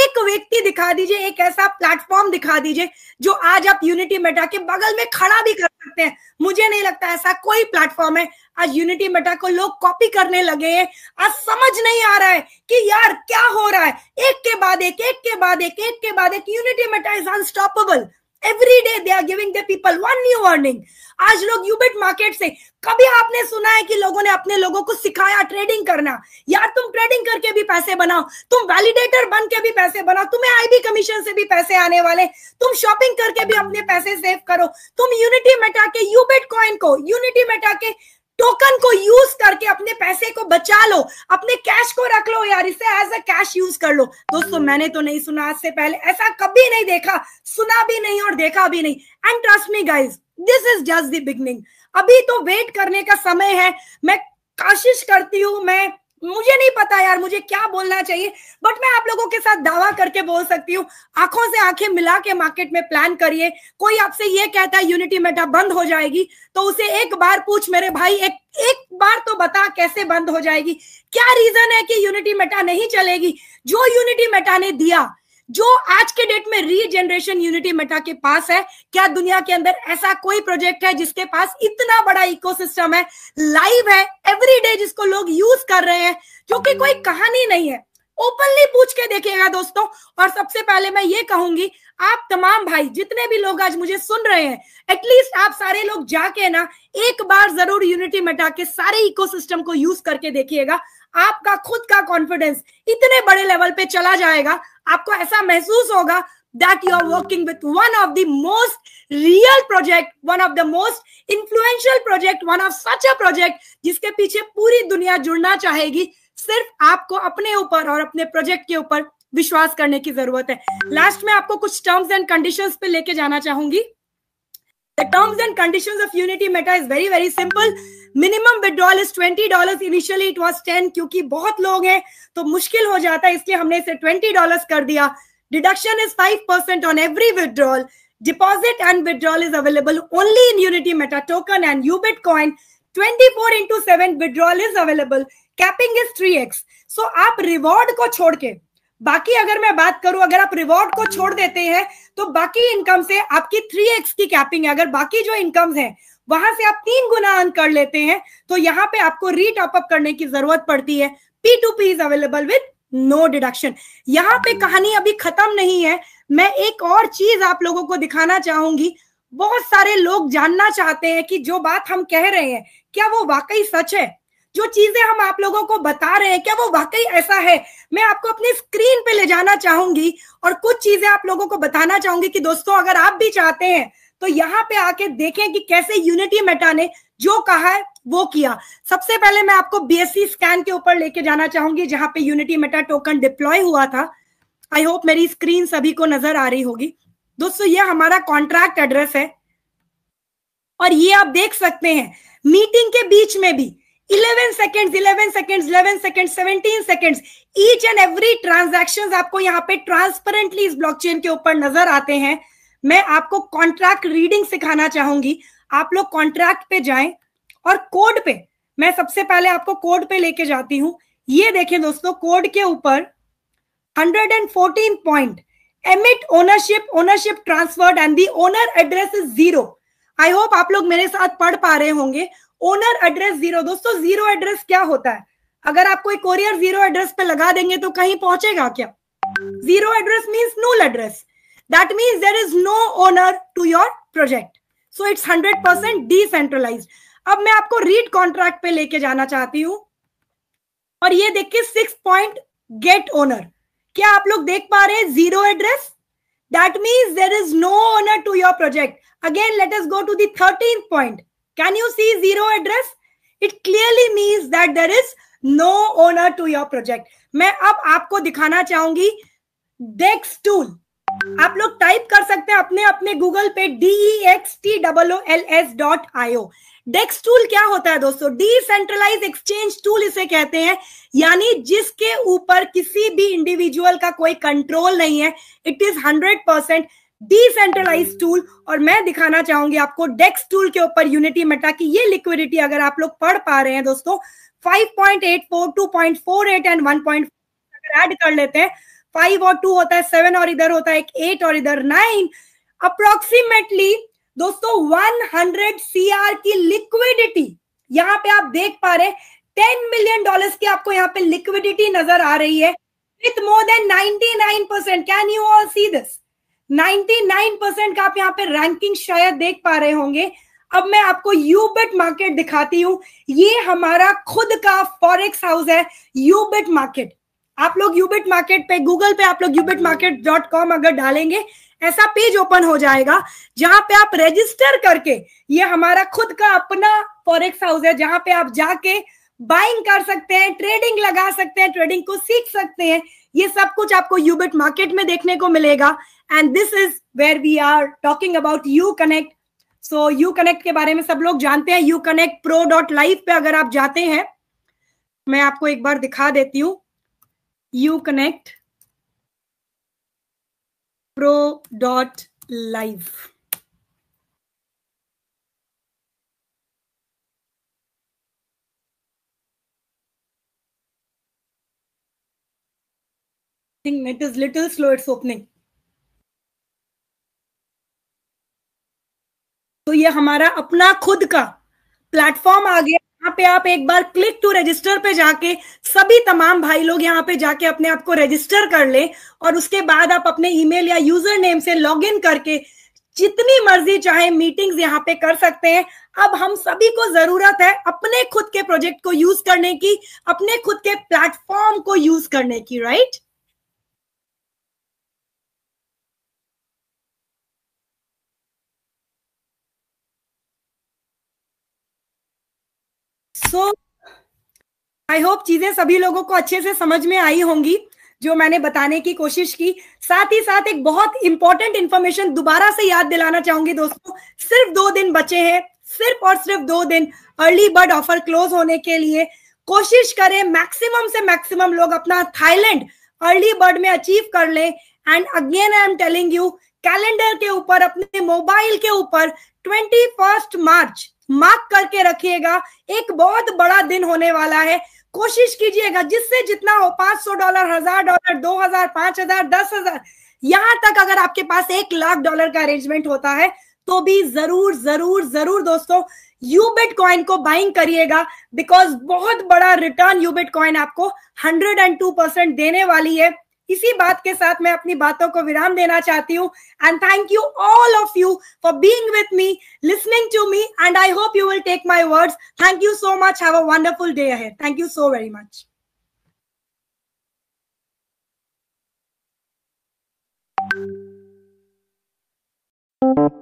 एक व्यक्ति दिखा दीजिए एक ऐसा प्लेटफॉर्म दिखा दीजिए जो आज आप यूनिटी मेटा के बगल में खड़ा भी कर सकते हैं मुझे नहीं लगता ऐसा कोई प्लेटफॉर्म है आज यूनिटी मेटा को लोग कॉपी करने लगे हैं आज समझ नहीं आ रहा है कि यार क्या हो रहा है एक के बाद एक एक के बाद एक एक के बाद एक Unity Meta is unstoppable every day they are giving the people one new earning आज लोग यूबिट मार्केट से कभी आपने सुना है कि लोगों ने अपने लोगों को सिखाया ट्रेडिंग करना यार तुम ट्रेडिंग करके भी पैसे बनाओ तुम वैलिडेटर बन के भी पैसे बनाओ तुम्हें आईबी कमीशन से भी पैसे आने वाले तुम शॉपिंग करके भी अपने पैसे सेव करो तुम यूनिटी मेटा के यूबिट कॉइन को यूनिटी मेटा के टोकन को यूज करके अपने पैसे को बचा लो अपने कैश को रख लो यार इसे एज अ कैश यूज कर लो दोस्तों मैंने तो नहीं सुना आज से पहले ऐसा कभी नहीं देखा सुना भी नहीं और देखा भी नहीं and trust me guys this is just the beginning अभी तो वेट करने का समय है मैं कोशिश करती हूं मैं मुझे नहीं पता यार मुझे क्या बोलना चाहिए बट मैं आप लोगों के साथ दावा करके बोल सकती हूँ आंखों से आंखें मिला के मार्केट में प्लान करिए कोई आपसे ये कहता है यूनिटी मेटा बंद हो जाएगी तो उसे एक बार पूछ मेरे भाई एक एक बार तो बता कैसे बंद हो जाएगी क्या रीजन है कि यूनिटी मेटा नहीं चलेगी जो यूनिटी मेटा ने दिया जो आज के डेट में रीजनरेशन यूनिटी मेटा के पास है क्या दुनिया के अंदर ऐसा कोई प्रोजेक्ट है जिसके पास इतना बड़ा इकोसिस्टम है लाइव है एवरीडे जिसको लोग यूज कर रहे हैं क्योंकि कोई कहानी नहीं है ओपनली पूछ के देखेगा दोस्तों और सबसे पहले मैं ये कहूंगी आप तमाम भाई जितने भी लोग आज मुझे सुन रहे हैं एटलीस्ट आप सारे लोग जाके ना एक बार जरूर यूनिटी मेटा के सारे इकोसिस्टम को यूज करके देखिएगा आपका खुद का कॉन्फिडेंस इतने बड़े लेवल पे चला जाएगा आपको ऐसा महसूस होगा that you are working with one of the most real project one of the most influential project one of such a project जिसके पीछे पूरी दुनिया जुड़ना चाहेगी सिर्फ आपको अपने ऊपर और अपने प्रोजेक्ट के ऊपर विश्वास करने की जरूरत है लास्ट में आपको कुछ टर्म्स एंड कंडीशंस पे लेके जाना चाहूंगी The terms and conditions of unity meta is very, very simple. Minimum withdrawal is twenty dollar initially it was ten क्योंकि बहुत लोग हैं तो मुश्किल हो जाता है इसलिए हमने इसे ट्वेंटी डॉलर कर दिया deduction is five percent on every withdrawal deposit and withdrawal is available only in unity meta coin twenty four into seven 7 is available capping is three X so आप रिवॉर्ड को छोड़ के बाकी अगर मैं बात करूं अगर आप रिवॉर्ड को छोड़ देते हैं तो बाकी इनकम से आपकी थ्री एक्स की कैपिंग है अगर बाकी जो इनकम्स हैं वहां से आप तीन गुना अर्न कर लेते हैं तो यहाँ पे आपको टॉप अप करने की जरूरत पड़ती है P to P is available with no deduction यहाँ पे कहानी अभी खत्म नहीं है मैं एक और चीज आप लोगों को दिखाना चाहूंगी बहुत सारे लोग जानना चाहते हैं कि जो बात हम कह रहे हैं क्या वो वाकई सच है जो चीजें हम आप लोगों को बता रहे हैं क्या वो वाकई ऐसा है मैं आपको अपनी स्क्रीन पे ले जाना चाहूंगी और कुछ चीजें आप लोगों को बताना चाहूंगी कि दोस्तों अगर आप भी चाहते हैं तो यहाँ पे आके देखें कि कैसे यूनिटी मेटा ने जो कहा है वो किया सबसे पहले मैं आपको बीएससी स्कैन के ऊपर लेके जाना चाहूंगी जहां पे यूनिटी मेटा टोकन डिप्लॉय हुआ था आई होप मेरी स्क्रीन सभी को नजर आ रही होगी दोस्तों ये हमारा कॉन्ट्रैक्ट एड्रेस है और ये आप देख सकते हैं मीटिंग के बीच में भी 11 second 11 second 11 second 17 second each and every transactions आपको यहाँ पे ट्रांसपेरेंटली इस ब्लॉकचेन के ऊपर नजर आते हैं मैं आपको कॉन्ट्रैक्ट रीडिंग सिखाना चाहूंगी आप लोग कॉन्ट्रैक्ट पे जाएं और कोड पे मैं सबसे पहले आपको कोड पे लेके जाती हूँ ये देखें दोस्तों कोड के ऊपर 114 point emit ownership ownership transferred and the owner address is zero I hope आप लोग मेरे साथ पढ़ पा रहे होंगे ओनर एड्रेस जीरो दोस्तों जीरो एड्रेस क्या होता है अगर आप कोई कोरियर जीरो एड्रेस पे लगा देंगे तो कहीं पहुंचेगा क्या zero address means null address that means there is no owner to your project so it's hundred percent decentralize अब मैं आपको रीड कॉन्ट्रैक्ट पे लेके जाना चाहती हूँ और ये देखिए सिक्स पॉइंट गेट ओनर क्या आप लोग देख पा रहे हैं zero address that means there is no owner to your project again let's go to thirteen point can you see zero address it clearly means that there is no owner to your project मैं अब आपको दिखाना चाहूंगी डेक्स tool आप लोग type कर सकते हैं अपने अपने गूगल पे D X T double L S dot io dex tool क्या होता है दोस्तों डिसेंट्रलाइज एक्सचेंज टूल इसे कहते हैं यानी जिसके ऊपर किसी भी इंडिविजुअल का कोई कंट्रोल नहीं है it is hundred percent decentralize tool और मैं दिखाना चाहूंगी आपको डेक्स टूल के ऊपर यूनिटी मेटा की ये लिक्विडिटी अगर आप लोग पढ़ पा रहे हैं दोस्तों five point point eight four two four eight and point अगर एड कर लेते हैं फाइव और टू होता है सेवन और इधर होता है एट और इधर नाइन अप्रोक्सीमेटली दोस्तों वन हंड्रेड सी आर की लिक्विडिटी यहाँ पे आप देख पा रहे टेन मिलियन डॉलर की आपको यहाँ पे लिक्विडिटी नजर आ रही है with more than ninety nine percent can you all see this ninety nine percent का आप यहाँ पे रैंकिंग शायद देख पा रहे होंगे अब मैं आपको यूबिट मार्केट दिखाती हूँ ये हमारा खुद का फॉरेक्स हाउस है यूबिट मार्केट आप लोग यूबिट मार्केट पे गूगल पे आप लोग यूबिट मार्केट डॉट कॉम अगर डालेंगे ऐसा पेज ओपन हो जाएगा जहां पे आप रजिस्टर करके ये हमारा खुद का अपना फॉरेक्स हाउस है जहां पे आप जाके बाइंग कर सकते हैं ट्रेडिंग लगा सकते हैं ट्रेडिंग को सीख सकते हैं ये सब कुछ आपको यूबिट मार्केट में देखने को मिलेगा and this is where we are talking about U Connect so U Connect के बारे में सब लोग जानते हैं U Connect pro dot live पे अगर आप जाते हैं मैं आपको एक बार दिखा देती हूँ U Connect pro dot live think net is little slow it's opening तो ये हमारा अपना खुद का प्लेटफॉर्म आ गया यहाँ पे आप एक बार क्लिक टू तो रजिस्टर पे जाके सभी तमाम भाई लोग यहाँ पे जाके अपने आप को रजिस्टर कर ले और उसके बाद आप अपने ईमेल या यूजर नेम से लॉग इन करके जितनी मर्जी चाहे मीटिंग्स यहाँ पे कर सकते हैं अब हम सभी को जरूरत है अपने खुद के प्रोजेक्ट को यूज करने की अपने खुद के प्लेटफॉर्म को यूज करने की right right? So I hope चीजें सभी लोगों को अच्छे से समझ में आई होंगी जो मैंने बताने की कोशिश की साथ ही साथ एक बहुत इंपॉर्टेंट इंफॉर्मेशन दोबारा से याद दिलाना चाहूंगी दोस्तों सिर्फ दो दिन बचे हैं सिर्फ और सिर्फ दो दिन अर्ली बर्ड ऑफर क्लोज होने के लिए कोशिश करें मैक्सिमम से मैक्सिमम लोग अपना थाईलैंड अर्ली बर्ड में अचीव कर लें and again I am telling you calendar के ऊपर अपने मोबाइल के ऊपर ट्वेंटी फर्स्ट मार्च मार्क करके रखिएगा एक बहुत बड़ा दिन होने वाला है कोशिश कीजिएगा जिससे जितना हो पांच सौ डॉलर हजार डॉलर दो हजार पांच हजार दस हजार यहां तक अगर आपके पास एक लाख डॉलर का अरेंजमेंट होता है तो भी जरूर जरूर जरूर दोस्तों यूबिट कॉइन को बाइंग करिएगा बिकॉज बहुत बड़ा रिटर्न यूबिट कॉइन आपको टू परसेंट देने वाली है इसी बात के साथ मैं अपनी बातों को विराम देना चाहती हूँ and thank you all of you for being with me listening to me and I hope you will take my words thank you so much have a wonderful day ahead thank you so very much Thank you.